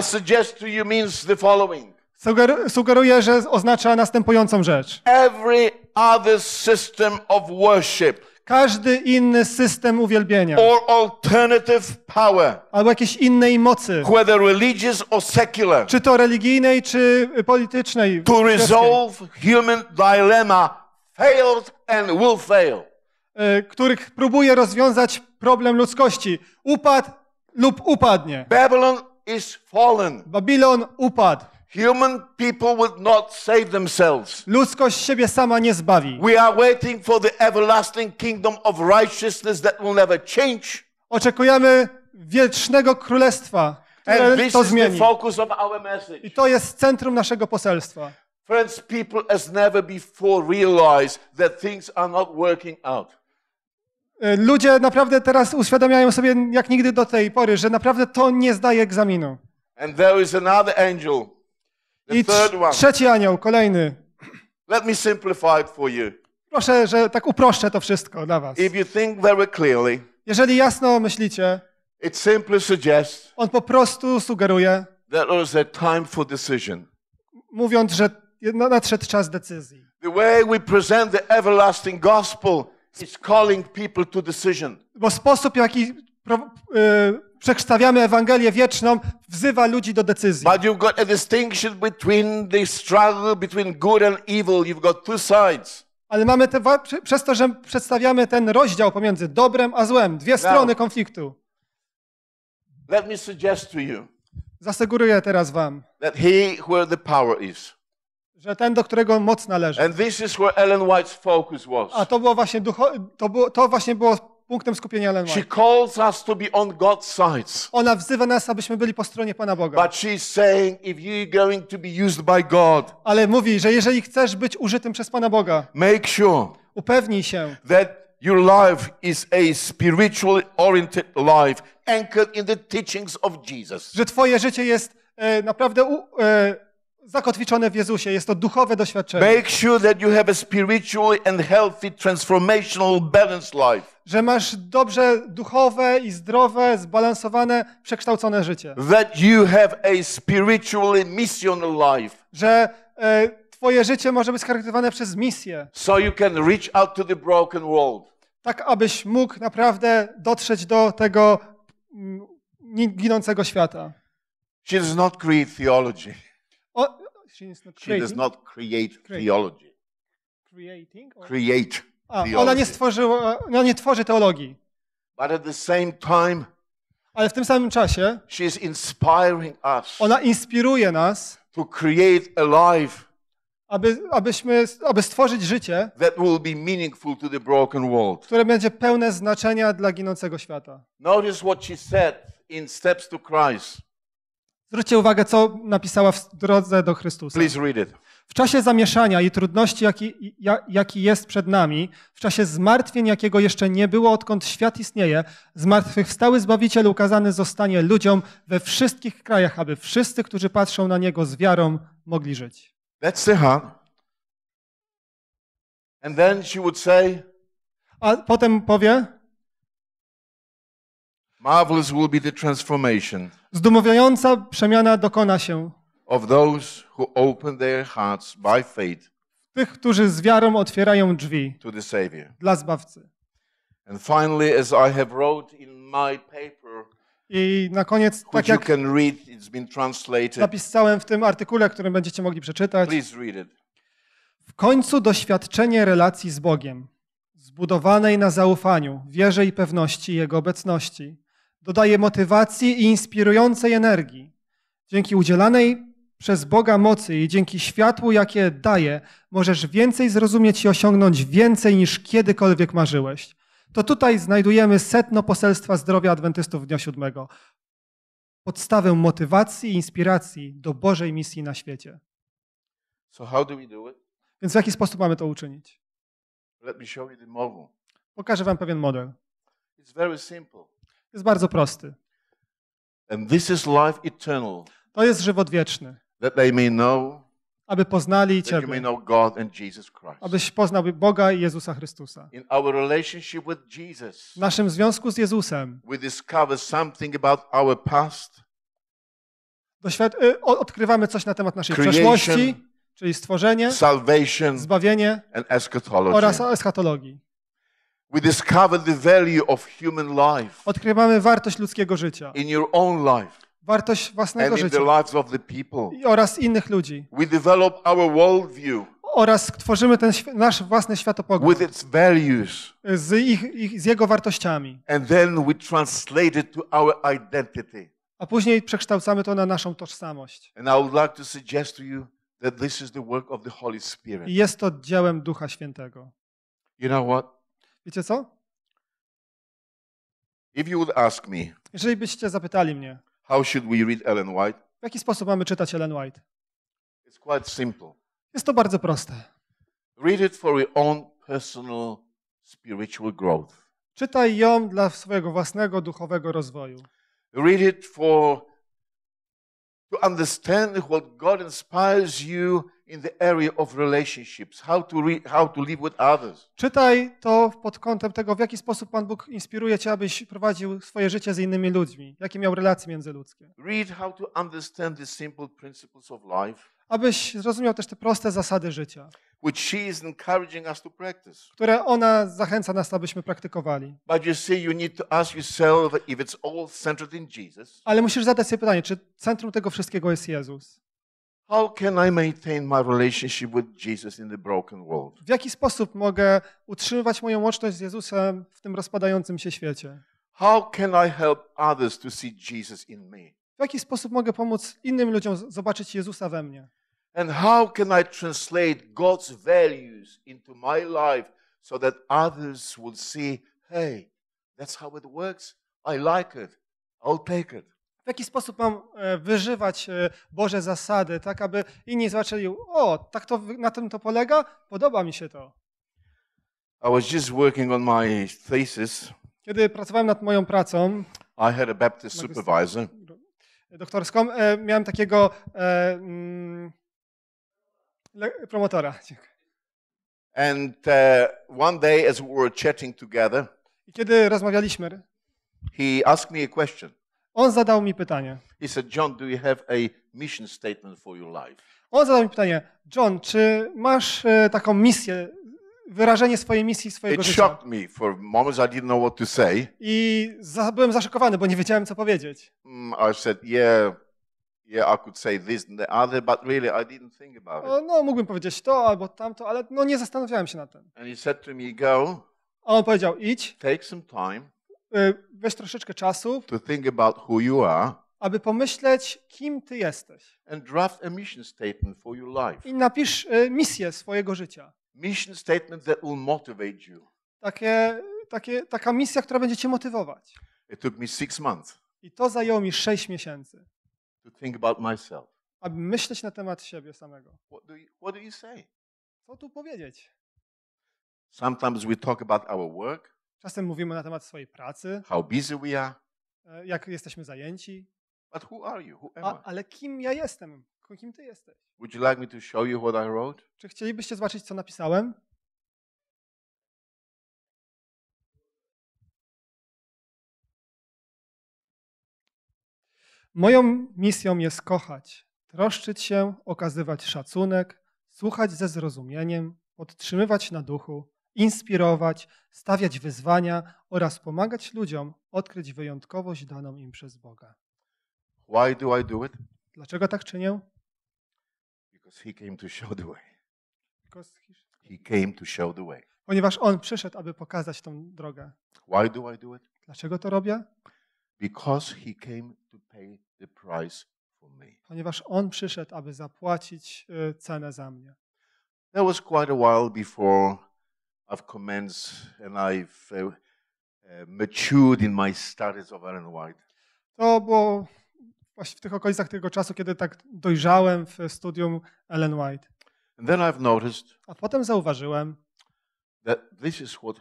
I suggest to you means the following. Suger, sugeruję, że oznacza następującą rzecz. Every other system of worship każdy inny system uwielbienia. Or alternative power. Albo jakieś innej mocy. Whether religious or secular. Czy to religijnej, czy politycznej. To resolve human dilemma failed and will fail. Y, których próbuje rozwiązać problem ludzkości. Upadł lub upadnie. Babylon is fallen. Babilon upadł. Human people will not save themselves. Ludzkość siebie sama nie zbawi. We are waiting for the everlasting kingdom of righteousness that will never change. Oczekujemy wiecznego królestwa, które And this to zmieni. Is the focus of our message. I to jest centrum naszego poselstwa. Friends, people as never before realize that things are not working out. E, ludzie naprawdę teraz uświadamiają sobie jak nigdy do tej pory, że naprawdę to nie zdaje egzaminu. And there is another angel, the I third one. trzeci anioł, kolejny. Let me simplify it for you. Proszę, że tak uproszczę to wszystko dla was. If you think very clearly, Jeżeli jasno myślicie, it simply suggests on po prostu sugeruje, that there is a time for decision. mówiąc, że nadszedł czas decyzji. The way we present the everlasting gospel bo sposób, w jaki e, przedstawiamy Ewangelię wieczną, wzywa ludzi do decyzji. But you've got a distinction between the struggle between good and evil. You've got two sides. Ale mamy te, przez to, że przedstawiamy ten rozdział pomiędzy dobrem a złem, dwie strony konfliktu. Let me suggest to you. teraz wam. That he where the power is że ten, do którego moc należy. And this is where Ellen White's focus was. A to było właśnie to, było, to właśnie było punktem skupienia Ellen White. She calls us to be on God's side. Ona wzywa nas, abyśmy byli po stronie Pana Boga. Ale mówi, że jeżeli chcesz być użytym przez Pana Boga. Make sure. Upewnij się. That Your life is a spiritually oriented life anchored in the teachings of Jesus. Że twoje życie jest e, naprawdę u, e, zakotwiczone w Jezusie. Jest to duchowe doświadczenie. Make sure that you have a spiritual and healthy transformational balanced life. Że masz dobrze duchowe i zdrowe, zbalansowane, przekształcone życie. That you have a spiritually missional life. Że e, twoje życie może być charakteryzowane przez misję. So you can reach out to the broken world. Tak abyś mógł naprawdę dotrzeć do tego mm, ginącego świata. She does not create theology. She, is not creating. She does not create, create. theology. Creating or... Create A, theology. Ona nie, stworzyła, ona nie tworzy teologii. But at the same time, Ale w tym samym czasie she is inspiring us ona inspiruje nas, to create a life aby, abyśmy, aby stworzyć życie, that will be meaningful to the broken world. które będzie pełne znaczenia dla ginącego świata. Notice what she said in Steps to Christ. Zwróćcie uwagę, co napisała w drodze do Chrystusa. Please read it. W czasie zamieszania i trudności, jaki, jaki jest przed nami, w czasie zmartwień, jakiego jeszcze nie było, odkąd świat istnieje, zmartwychwstały Zbawiciel ukazany zostanie ludziom we wszystkich krajach, aby wszyscy, którzy patrzą na Niego z wiarą, mogli żyć. That's the huh? And then she would say, A potem powie, Marvelous will be the transformation. Zdumiewająca przemiana dokona się. Of those who open their hearts by faith tych, którzy z wiarą otwierają drzwi to the Savior. dla Zbawcy. And finally, as I have wrote in my paper, I na koniec, tak jak read, it's been translated. napisałem w tym artykule, którym będziecie mogli przeczytać, Please read it. w końcu doświadczenie relacji z Bogiem, zbudowanej na zaufaniu, wierze i pewności Jego obecności, dodaje motywacji i inspirującej energii. Dzięki udzielanej przez Boga mocy i dzięki światłu, jakie daje, możesz więcej zrozumieć i osiągnąć więcej niż kiedykolwiek marzyłeś. To tutaj znajdujemy setno poselstwa zdrowia adwentystów dnia siódmego. Podstawę motywacji i inspiracji do Bożej misji na świecie. So how do we do it? Więc w jaki sposób mamy to uczynić? Let me show you the model. Pokażę wam pewien model. It's very simple jest bardzo prosty. And this is life eternal. To jest żywot wieczny. That they may know aby poznali Ciebie, abyś poznał Boga i Jezusa Chrystusa. w naszym związku z Jezusem y, odkrywamy coś na temat naszej przeszłości, czyli stworzenie, zbawienie oraz eschatologii. We discover the value of human life. Odkrywamy wartość ludzkiego życia. In your own life. Wartość własnego and życia. In the lives of the people. I oraz innych ludzi. We develop our Oraz tworzymy ten nasz własny światopogląd. With its values. Z, ich, ich, z jego wartościami. And then we translate it to our identity. A później przekształcamy to na naszą tożsamość. And I would like to suggest to you that this is the work of the Holy Spirit. I jest to dziełem Ducha Świętego. You know what? Wiecie co? If you would ask me, Jeżeli byście zapytali mnie, how should we read Ellen White? w jaki sposób mamy czytać Ellen White? It's quite simple. Jest to bardzo proste. Read it for your own personal spiritual growth. Czytaj ją dla swojego własnego duchowego rozwoju. Read it for to understand what God inspires you in the area of relationships, how to, re, how to live with others. Czytaj to pod kątem tego, w jaki sposób Pan Bóg inspiruje cię, abyś prowadził swoje życie z innymi ludźmi, jakie miał relacje międzyludzkie. Read how to understand the simple principles of life. Abyś zrozumiał też te proste zasady życia. Which she is encouraging us to practice. Które ona zachęca nas, abyśmy praktykowali. Ale musisz zadać sobie pytanie, czy centrum tego wszystkiego jest Jezus? W jaki sposób mogę utrzymywać moją łączność z Jezusem w tym rozpadającym się świecie? How can I help others to see Jesus in me? W jaki sposób mogę pomóc innym ludziom zobaczyć Jezusa we mnie? And how can I translate God's values into my life so that others will see, hey, that's how it works. I like it. I'll take it. W jaki sposób mam e, wyżywać e, Boże zasady, tak aby inni zobaczyli, o, tak to, na tym to polega, podoba mi się to. I was just working on my thesis. Kiedy pracowałem nad moją pracą, I had a Baptist supervisor. Doktorską, e, miałem takiego e, mm, promotora. And uh, one day as we were chatting together, I kiedy rozmawialiśmy, he asked me a question. On zadał mi pytanie. He said, John, do you have a mission statement for your life? On zadał mi pytanie, John, czy masz e, taką misję, wyrażenie swojej misji, swojego życia? It życia? Shocked me. For moments I didn't know what to say. I byłem zaszokowany, bo nie wiedziałem, co powiedzieć. Mm, I said, yeah, yeah, I could say this and the other, but really I didn't think about it. no, mógłbym powiedzieć to albo tamto, ale no, nie zastanawiałem się nad tym. And he said to me, go. A on powiedział, idź. Take some time. Y, weź troszeczkę czasu, to think about who you are, aby pomyśleć, kim ty jesteś. And draft a mission statement for your life. I napisz y, misję swojego życia. Mission statement that will motivate you. Takie, takie, taka misja, która będzie cię motywować. It took me six months. I to zajęło mi sześć miesięcy. To think about myself. Aby myśleć na temat siebie samego. What do you, what do you say? Co tu powiedzieć? Sometimes we talk about our work. Czasem mówimy na temat swojej pracy. How busy we are. E, jak jesteśmy zajęci. But who are you? Who am A, I? ale kim ja jestem? Kim ty jesteś? Would you like me to show you what I wrote? Czy chcielibyście zobaczyć, co napisałem? Moją misją jest kochać, troszczyć się, okazywać szacunek, słuchać ze zrozumieniem, podtrzymywać na duchu, inspirować, stawiać wyzwania oraz pomagać ludziom odkryć wyjątkowość daną im przez Boga. Why do I do it? Dlaczego tak czynię? Because he came to show the way. Because he came to show the way. Ponieważ on przyszedł, aby pokazać tą drogę. Why do I do it? Dlaczego to robię? Because he came to pay the price for me. Ponieważ on przyszedł, aby zapłacić y, cenę za mnie. That was quite a while before I've commenced and I've uh, uh, matured in my studies of Ellen White. To było właśnie w tych okolicach tego czasu, kiedy tak dojrzałem w studium Ellen White. And then I've noticed, A potem zauważyłem, that this is what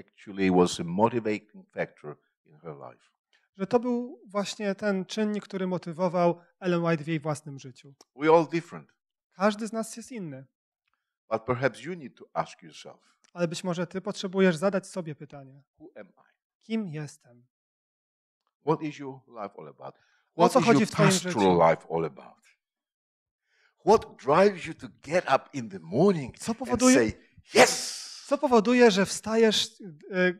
actually was a motivating factor in her life. że to był właśnie ten czynnik, który motywował Ellen White w jej własnym życiu. We all different. Każdy z nas jest inny. But perhaps you need to ask yourself ale być może ty potrzebujesz zadać sobie pytanie. Kim jestem? What is your life all about? What o co chodzi w twoim życiu? life all about? What drives you to get up in the morning co powoduje, and say yes? Co powoduje, że wstajesz e, e,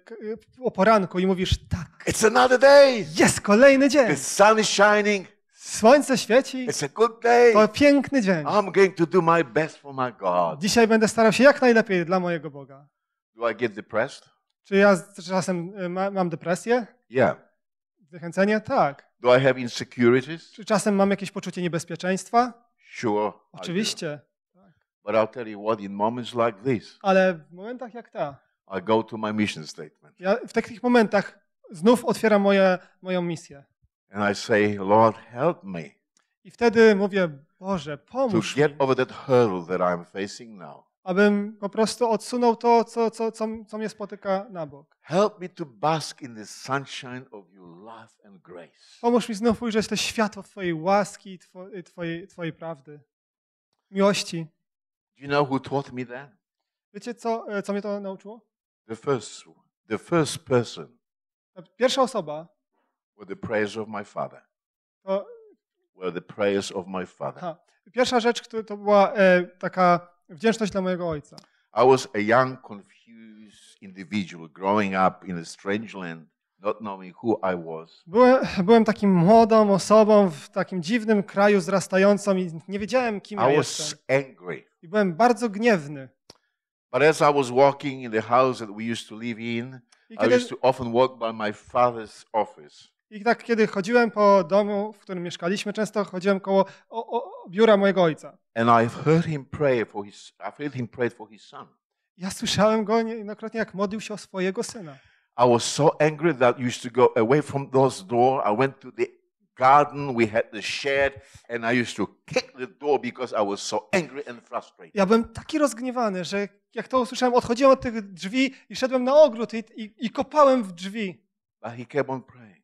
o poranku i mówisz tak. It's another day. Jest kolejny dzień. The sun is shining. Słońce świeci. It's a good day. To piękny dzień. I'm going to do my best for my God. Dzisiaj będę starał się jak najlepiej dla mojego Boga. Do I get depressed? Czy ja czasem y, mam depresję? Yeah. Zachęcenie? Tak. Do I have insecurities? Czy czasem mam jakieś poczucie niebezpieczeństwa? Sure. Oczywiście. But I'll tell you what, in moments like this, Ale w momentach jak ta. I go to my mission statement. Ja w takich momentach znów otwieram moje, moją misję. And I say, Lord, help me. I wtedy mówię, Boże, pomóż to get mi. Over that hurdle that I'm facing now. Abym po prostu odsunął to, co, co, co, co mnie spotyka na bok. Help me to bask in the sunshine of your love and grace. Pomóż mi znów ujrzeć to światło Twojej łaski i twojej, twojej, twojej prawdy, miłości. Do you know who taught me that? Wiecie, co, e, co mnie to nauczyło? The first, the first person. Pierwsza osoba. Were the prayers of my father. To... Were the prayers of my father. Pierwsza rzecz, która to była e, taka wdzięczność dla mojego ojca. I was a young, confused individual growing up in a strange land. Not knowing who I was. Byłem, byłem takim młodą osobą w takim dziwnym kraju zrastającą i nie wiedziałem, kim I ja was jestem. Angry. I byłem bardzo gniewny. But as I i tak, kiedy chodziłem po domu, w którym mieszkaliśmy, często chodziłem koło o, o, biura mojego ojca. And I've heard him pray for his, I've heard him pray for his son. Ja słyszałem go niejednokrotnie, jak modlił się o swojego syna. I was so angry that I used to go away from those door. I went to the garden, we had the shed, and I used to kick the door because I was so angry and frustrated. Ja byłem taki rozgniewany, że jak to usłyszałem, odchodziłem od tych drzwi i szedłem na ogród i, i, i kopałem w drzwi. But he kept on praying.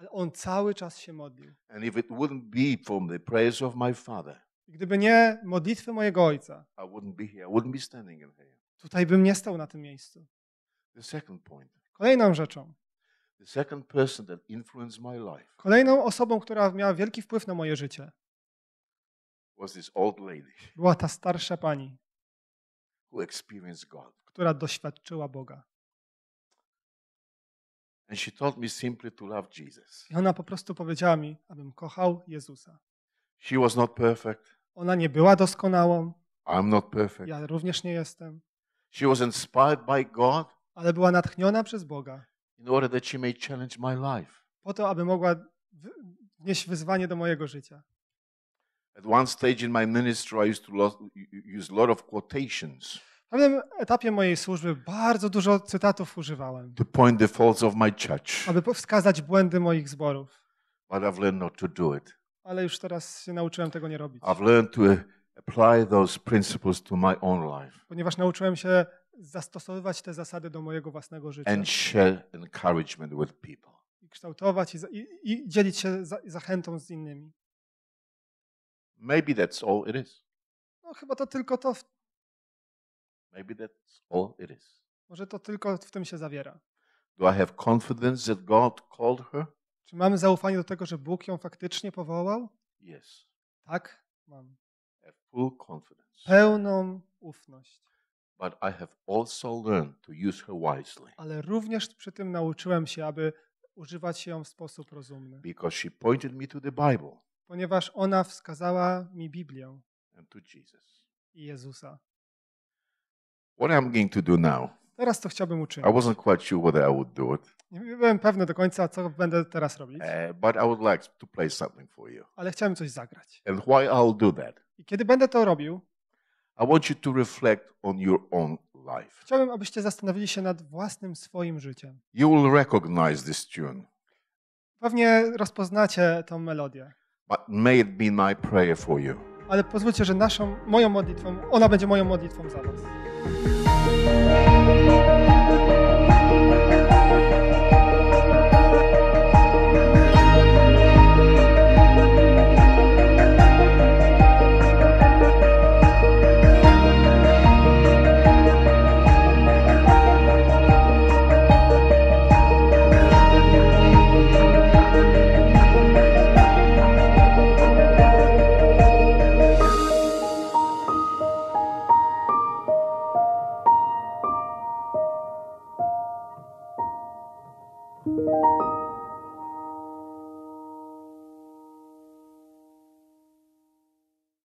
Ale on cały czas się modlił. And if it wouldn't be for the prayers of my father, Gdyby nie modlitwy mojego ojca, I wouldn't be here. I wouldn't be standing in here. tutaj bym nie stał na tym miejscu. The second point. Kolejną rzeczą, The second person that influenced my life kolejną osobą, która miała wielki wpływ na moje życie, was this old lady była ta starsza pani, who experienced God. która doświadczyła Boga. And she told me simply to love Jesus. I ona po prostu powiedziała mi, abym kochał Jezusa. She was not perfect. Ona nie była doskonałą. I'm not perfect. Ja również nie jestem. She was inspired by God. Ale była natchniona przez Boga. In order that she may challenge my life. Po to, aby mogła wnieść wyzwanie do mojego życia. At one stage in my ministry I used to use a lot of quotations. W pewnym etapie mojej służby bardzo dużo cytatów używałem. To point the faults of my church. Aby wskazać błędy moich zborów. But I've learned not to do it. Ale już teraz się nauczyłem tego nie robić. I've learned to apply those principles to my own life. Ponieważ nauczyłem się zastosowywać te zasady do mojego własnego życia. And share encouragement with people. I kształtować i, i, dzielić się za, zachętą z innymi. Maybe that's all it is. No chyba to tylko to Maybe that's all it is. Może to tylko w tym się zawiera. Do I have confidence that God called her? Czy mam zaufanie do tego, że Bóg ją faktycznie powołał? Yes. Tak, mam. have full confidence. Pełną ufność. But I have also learned to use her wisely. Ale również przy tym nauczyłem się, aby używać się ją w sposób rozumny. Because she pointed me to the Bible. Ponieważ ona wskazała mi Biblię and to Jesus. i Jezusa. What am I going to do now? Teraz to chciałbym I uczynić. wasn't quite sure whether I would do it, Nie byłem pewny do końca, co będę teraz robić, uh, but I would like to play something for you. ale chciałem coś zagrać. And why I'll do that? I kiedy będę to robił, I want you to reflect on your own life. chciałbym, abyście zastanowili się nad własnym swoim życiem. You will recognize this tune, Pewnie rozpoznacie tę melodię. but may it be my prayer for you ale pozwólcie, że naszą, moją modlitwą, ona będzie moją modlitwą za Was.